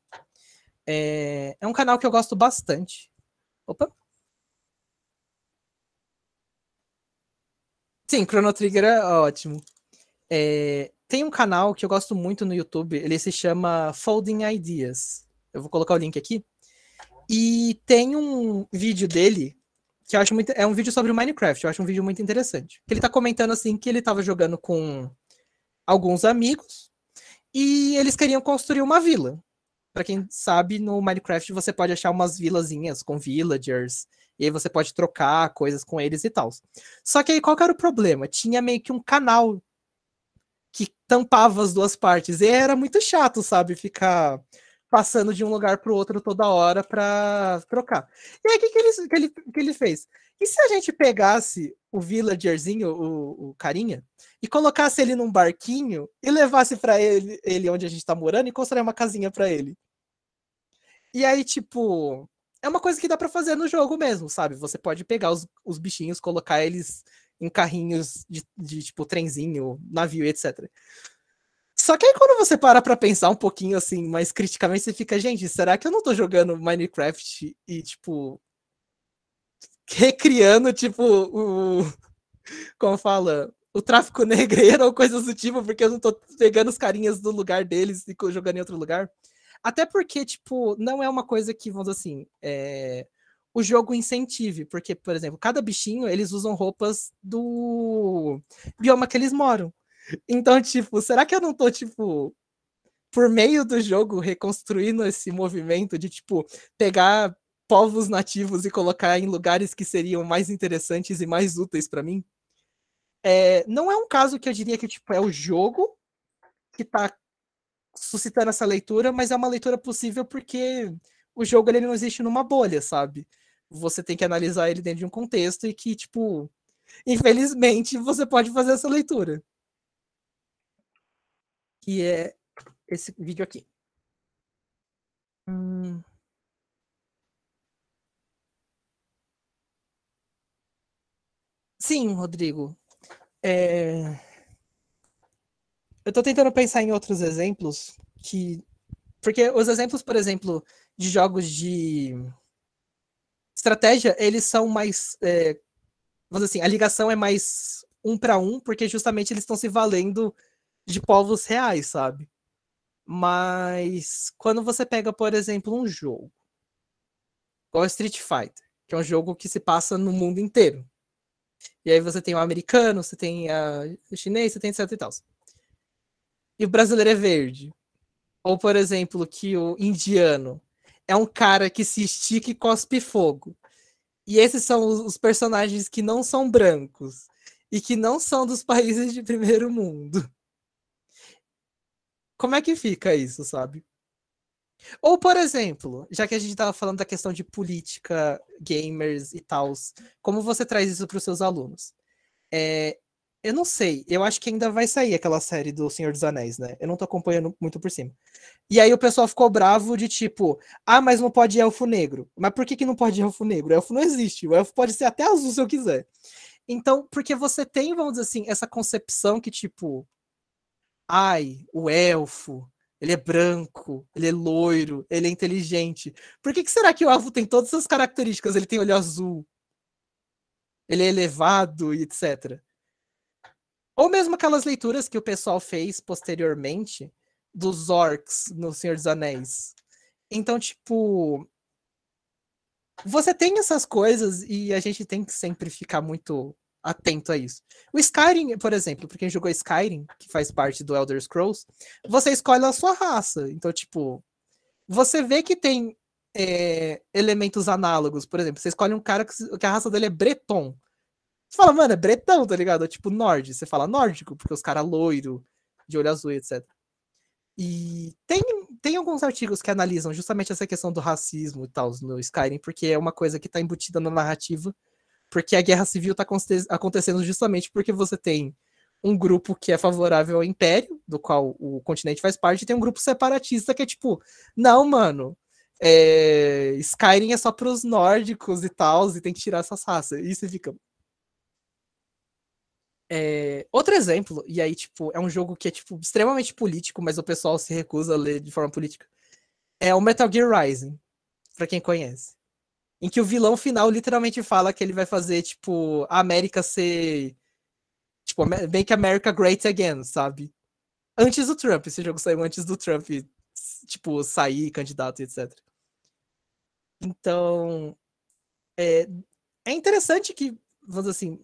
É, é um canal que eu gosto bastante. Opa! Sim, Chrono Trigger é ótimo. É, tem um canal que eu gosto muito no YouTube, ele se chama Folding Ideas. Eu vou colocar o link aqui. E tem um vídeo dele que eu acho muito. É um vídeo sobre o Minecraft, eu acho um vídeo muito interessante. Ele tá comentando assim que ele tava jogando com alguns amigos e eles queriam construir uma vila. Para quem sabe, no Minecraft você pode achar umas vilazinhas com villagers, e aí você pode trocar coisas com eles e tal. Só que aí qual que era o problema? Tinha meio que um canal que tampava as duas partes. E era muito chato, sabe? Ficar passando de um lugar para o outro toda hora para trocar. E aí, o que, que, ele, que, ele, que ele fez? E se a gente pegasse o villagerzinho, o, o carinha, e colocasse ele num barquinho e levasse para ele, ele onde a gente está morando e construir uma casinha para ele? E aí, tipo, é uma coisa que dá para fazer no jogo mesmo, sabe? Você pode pegar os, os bichinhos, colocar eles em carrinhos de, de tipo trenzinho, navio, etc. Só que aí quando você para pra pensar um pouquinho assim, mais criticamente, você fica, gente, será que eu não tô jogando Minecraft e, tipo, recriando, tipo, o. Como fala? O tráfico negreiro ou coisas do tipo, porque eu não tô pegando os carinhas do lugar deles e jogando em outro lugar. Até porque, tipo, não é uma coisa que, vamos dizer assim, é... o jogo incentive. Porque, por exemplo, cada bichinho, eles usam roupas do bioma que eles moram. Então, tipo, será que eu não tô, tipo, por meio do jogo, reconstruindo esse movimento de, tipo, pegar povos nativos e colocar em lugares que seriam mais interessantes e mais úteis para mim? É, não é um caso que eu diria que, tipo, é o jogo que tá suscitando essa leitura, mas é uma leitura possível porque o jogo ele não existe numa bolha, sabe? Você tem que analisar ele dentro de um contexto e que, tipo, infelizmente, você pode fazer essa leitura que é esse vídeo aqui. Hum. Sim, Rodrigo. É... Eu estou tentando pensar em outros exemplos que. Porque os exemplos, por exemplo, de jogos de estratégia, eles são mais. É... Vamos dizer assim, a ligação é mais um para um, porque justamente eles estão se valendo de povos reais, sabe? Mas quando você pega, por exemplo, um jogo, igual Street Fighter, que é um jogo que se passa no mundo inteiro. E aí você tem o americano, você tem o chinês, você tem etc e tal. E o brasileiro é verde. Ou, por exemplo, que o indiano é um cara que se estica e cospe fogo. E esses são os personagens que não são brancos e que não são dos países de primeiro mundo. Como é que fica isso, sabe? Ou, por exemplo, já que a gente estava falando da questão de política, gamers e tals, como você traz isso para os seus alunos? É, eu não sei, eu acho que ainda vai sair aquela série do Senhor dos Anéis, né? Eu não tô acompanhando muito por cima. E aí o pessoal ficou bravo de tipo, ah, mas não pode elfo negro. Mas por que, que não pode elfo negro? Elfo não existe, o elfo pode ser até azul se eu quiser. Então, porque você tem, vamos dizer assim, essa concepção que, tipo, ai, o elfo, ele é branco, ele é loiro, ele é inteligente. Por que, que será que o elfo tem todas essas características? Ele tem olho azul, ele é elevado e etc. Ou mesmo aquelas leituras que o pessoal fez posteriormente dos orcs no Senhor dos Anéis. Então, tipo. Você tem essas coisas e a gente tem que sempre ficar muito atento a isso. O Skyrim, por exemplo, pra quem jogou Skyrim, que faz parte do Elder Scrolls, você escolhe a sua raça. Então, tipo, você vê que tem é, elementos análogos. Por exemplo, você escolhe um cara que, que a raça dele é Breton. Você fala, mano, é bretão, tá ligado? É tipo nórdico. Você fala nórdico, porque os caras loiro, de olho azul, etc. E tem, tem alguns artigos que analisam justamente essa questão do racismo e tal no Skyrim, porque é uma coisa que tá embutida na narrativa porque a guerra civil está acontecendo justamente porque você tem um grupo que é favorável ao império, do qual o continente faz parte, e tem um grupo separatista que é tipo, não, mano, é... Skyrim é só para os nórdicos e tal, e tem que tirar essas raças. E você fica. É... Outro exemplo, e aí, tipo, é um jogo que é, tipo, extremamente político, mas o pessoal se recusa a ler de forma política. É o Metal Gear Rising, para quem conhece em que o vilão final literalmente fala que ele vai fazer, tipo, a América ser. Tipo, Make America Great Again, sabe? Antes do Trump, esse jogo saiu antes do Trump, tipo, sair candidato, etc. Então. É, é interessante que, vamos dizer assim,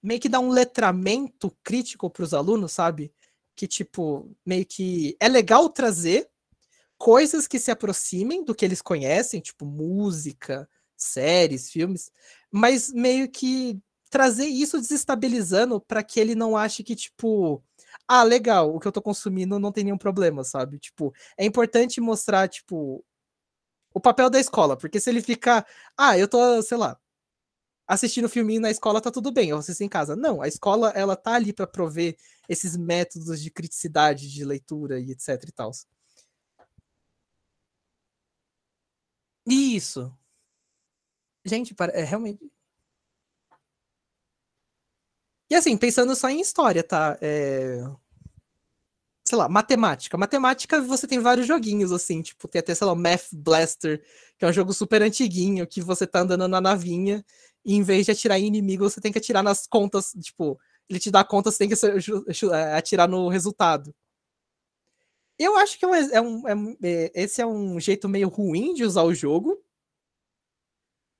meio que dá um letramento crítico para os alunos, sabe? Que, tipo, meio que é legal trazer, coisas que se aproximem do que eles conhecem, tipo música, séries, filmes, mas meio que trazer isso desestabilizando para que ele não ache que, tipo, ah, legal, o que eu tô consumindo não tem nenhum problema, sabe? Tipo, é importante mostrar, tipo, o papel da escola, porque se ele ficar, ah, eu tô, sei lá, assistindo filminho na escola tá tudo bem, eu assisto em casa. Não, a escola, ela tá ali para prover esses métodos de criticidade de leitura e etc e tal. Isso. Gente, é realmente. E assim, pensando só em história, tá? É... Sei lá, matemática. Matemática, você tem vários joguinhos, assim, tipo, tem até, sei lá, o Math Blaster, que é um jogo super antiguinho, que você tá andando na navinha, e em vez de atirar em inimigo, você tem que atirar nas contas, tipo, ele te dá conta, você tem que atirar no resultado. Eu acho que é, é um, é um é, esse é um jeito meio ruim de usar o jogo,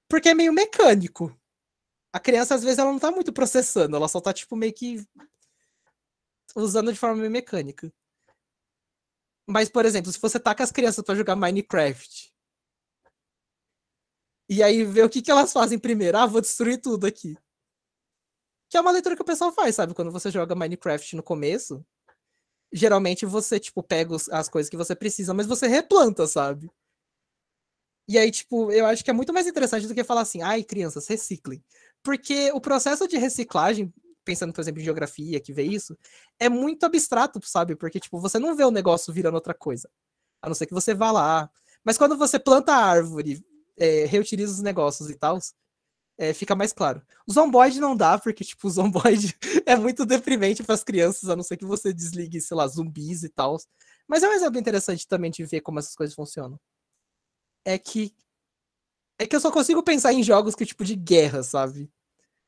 porque é meio mecânico. A criança, às vezes, ela não tá muito processando, ela só tá, tipo, meio que usando de forma meio mecânica. Mas, por exemplo, se você tá com as crianças para jogar Minecraft, e aí ver o que, que elas fazem primeiro. Ah, vou destruir tudo aqui. Que é uma leitura que o pessoal faz, sabe? Quando você joga Minecraft no começo, geralmente você, tipo, pega as coisas que você precisa, mas você replanta, sabe? E aí, tipo, eu acho que é muito mais interessante do que falar assim, ai, crianças, reciclem. Porque o processo de reciclagem, pensando, por exemplo, em geografia, que vê isso, é muito abstrato, sabe? Porque, tipo, você não vê o negócio virando outra coisa. A não ser que você vá lá. Mas quando você planta a árvore, é, reutiliza os negócios e tal, é, fica mais claro. O zomboid não dá, porque, tipo, o zomboid é muito deprimente para as crianças, a não ser que você desligue, sei lá, zumbis e tal. Mas é um exemplo interessante também de ver como essas coisas funcionam. É que. É que eu só consigo pensar em jogos que, tipo, de guerra, sabe?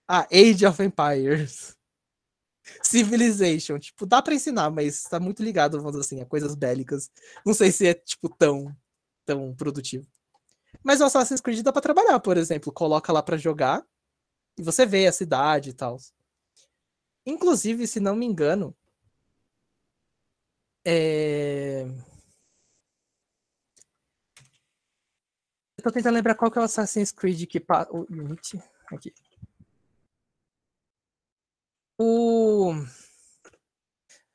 Ah, Age of Empires. Civilization. Tipo, dá pra ensinar, mas tá muito ligado, vamos dizer assim, a coisas bélicas. Não sei se é, tipo, tão, tão produtivo. Mas o Assassin's Creed dá pra trabalhar, por exemplo. Coloca lá para jogar e você vê a cidade e tal. Inclusive, se não me engano, é... Eu tô tentando lembrar qual que é o Assassin's Creed que O Unity. Aqui. O.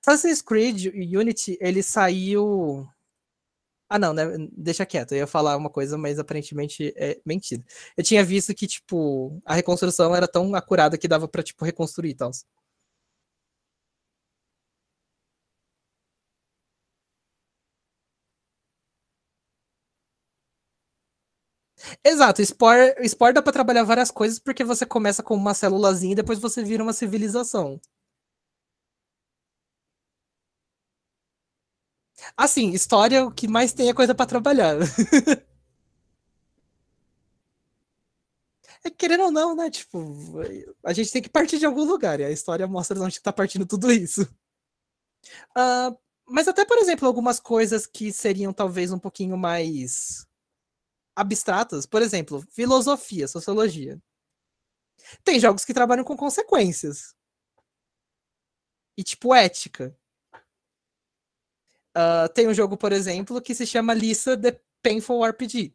Assassin's Creed e Unity, ele saiu ah, não, né? Deixa quieto. Eu ia falar uma coisa, mas aparentemente é mentira. Eu tinha visto que, tipo, a reconstrução era tão acurada que dava pra, tipo, reconstruir e tal. Exato, Spore, Spore dá pra trabalhar várias coisas porque você começa com uma célulazinha e depois você vira uma civilização. Assim, história, o que mais tem é coisa para trabalhar. é querendo ou não, né? Tipo, a gente tem que partir de algum lugar. E a história mostra de onde está partindo tudo isso. Uh, mas até, por exemplo, algumas coisas que seriam talvez um pouquinho mais abstratas. Por exemplo, filosofia, sociologia. Tem jogos que trabalham com consequências. E tipo, ética. Uh, tem um jogo, por exemplo, que se chama Lisa The Painful RPG.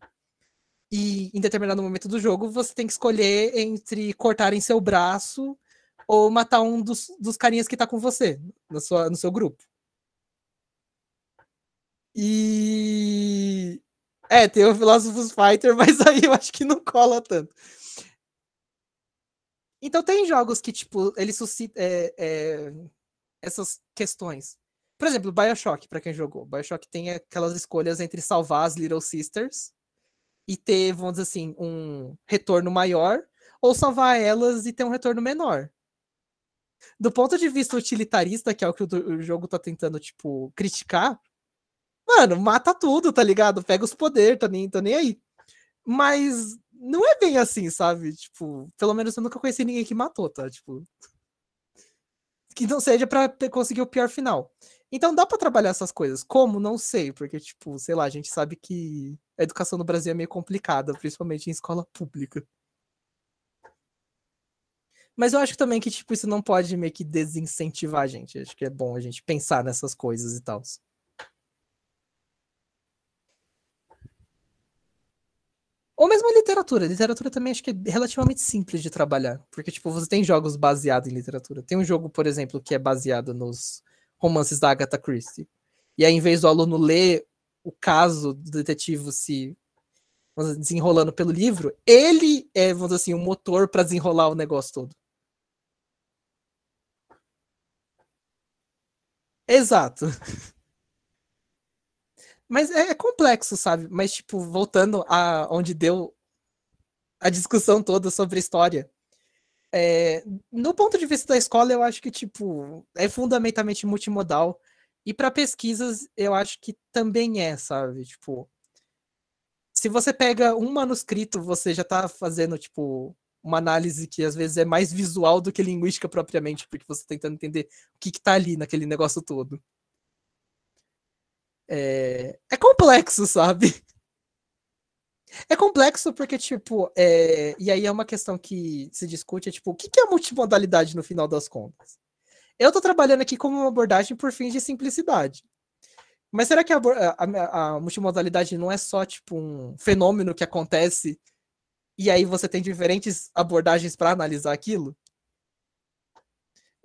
E em determinado momento do jogo, você tem que escolher entre cortarem seu braço ou matar um dos, dos carinhas que tá com você, na sua, no seu grupo. E. É, tem o Philosopher's Fighter, mas aí eu acho que não cola tanto. Então tem jogos que, tipo, ele suscita é, é, essas questões. Por exemplo, Bioshock, para quem jogou. Bioshock tem aquelas escolhas entre salvar as Little Sisters e ter, vamos dizer assim, um retorno maior, ou salvar elas e ter um retorno menor. Do ponto de vista utilitarista, que é o que o jogo tá tentando, tipo, criticar, mano, mata tudo, tá ligado? Pega os poderes, tá nem, tá nem aí. Mas não é bem assim, sabe? Tipo, pelo menos eu nunca conheci ninguém que matou, tá? Tipo. Que não seja para conseguir o pior final. Então dá para trabalhar essas coisas. Como? Não sei, porque, tipo, sei lá, a gente sabe que a educação no Brasil é meio complicada, principalmente em escola pública. Mas eu acho também que, tipo, isso não pode meio que desincentivar a gente. Acho que é bom a gente pensar nessas coisas e tal. Ou mesmo a literatura. A literatura também acho que é relativamente simples de trabalhar. Porque, tipo, você tem jogos baseados em literatura. Tem um jogo, por exemplo, que é baseado nos romances da Agatha Christie. E aí, em vez do aluno ler o caso do detetive se desenrolando pelo livro, ele é, vamos dizer assim, o motor para desenrolar o negócio todo. Exato. Mas é, é complexo, sabe? Mas, tipo, voltando a onde deu a discussão toda sobre história. É, no ponto de vista da escola, eu acho que, tipo, é fundamentalmente multimodal. E para pesquisas, eu acho que também é, sabe? Tipo, se você pega um manuscrito, você já está fazendo, tipo, uma análise que às vezes é mais visual do que linguística propriamente, porque você está tentando entender o que está ali naquele negócio todo. É... é complexo, sabe? É complexo porque, tipo, é... e aí é uma questão que se discute, é tipo, o que é multimodalidade no final das contas? Eu tô trabalhando aqui como uma abordagem por fins de simplicidade. Mas será que a, a, a multimodalidade não é só, tipo, um fenômeno que acontece e aí você tem diferentes abordagens para analisar aquilo?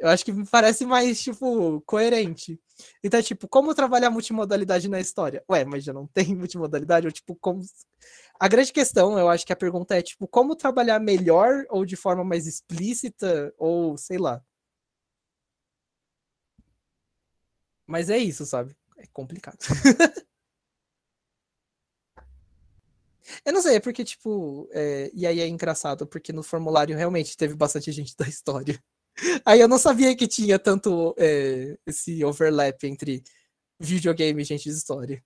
Eu acho que parece mais, tipo, coerente. Então, tipo, como trabalhar multimodalidade na história? Ué, mas já não tem multimodalidade? Ou, tipo, como. A grande questão, eu acho que a pergunta é, tipo, como trabalhar melhor ou de forma mais explícita? Ou sei lá. Mas é isso, sabe? É complicado. Eu não sei, é porque, tipo, é... e aí é engraçado, porque no formulário realmente teve bastante gente da história. Aí eu não sabia que tinha tanto é, esse overlap entre videogame e gente de história.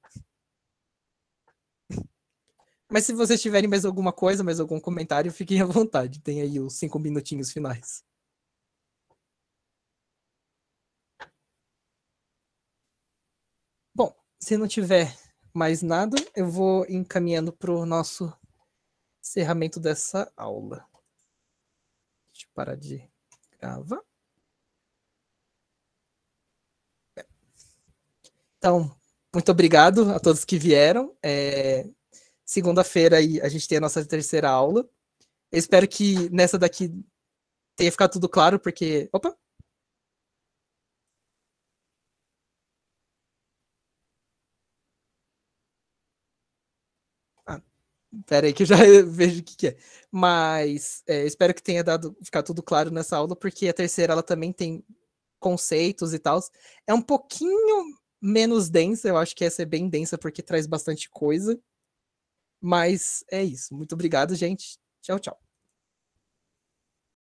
Mas se vocês tiverem mais alguma coisa, mais algum comentário, fiquem à vontade. Tem aí os cinco minutinhos finais. Bom, se não tiver mais nada, eu vou encaminhando para o nosso encerramento dessa aula. Deixa eu parar de Grava. Então, muito obrigado a todos que vieram. É, Segunda-feira a gente tem a nossa terceira aula. Eu espero que nessa daqui tenha ficado tudo claro, porque. Opa! Pera aí que eu já vejo o que, que é. Mas é, espero que tenha dado ficar tudo claro nessa aula, porque a terceira ela também tem conceitos e tal. É um pouquinho menos densa, eu acho que essa é bem densa porque traz bastante coisa. Mas é isso. Muito obrigado, gente. Tchau, tchau.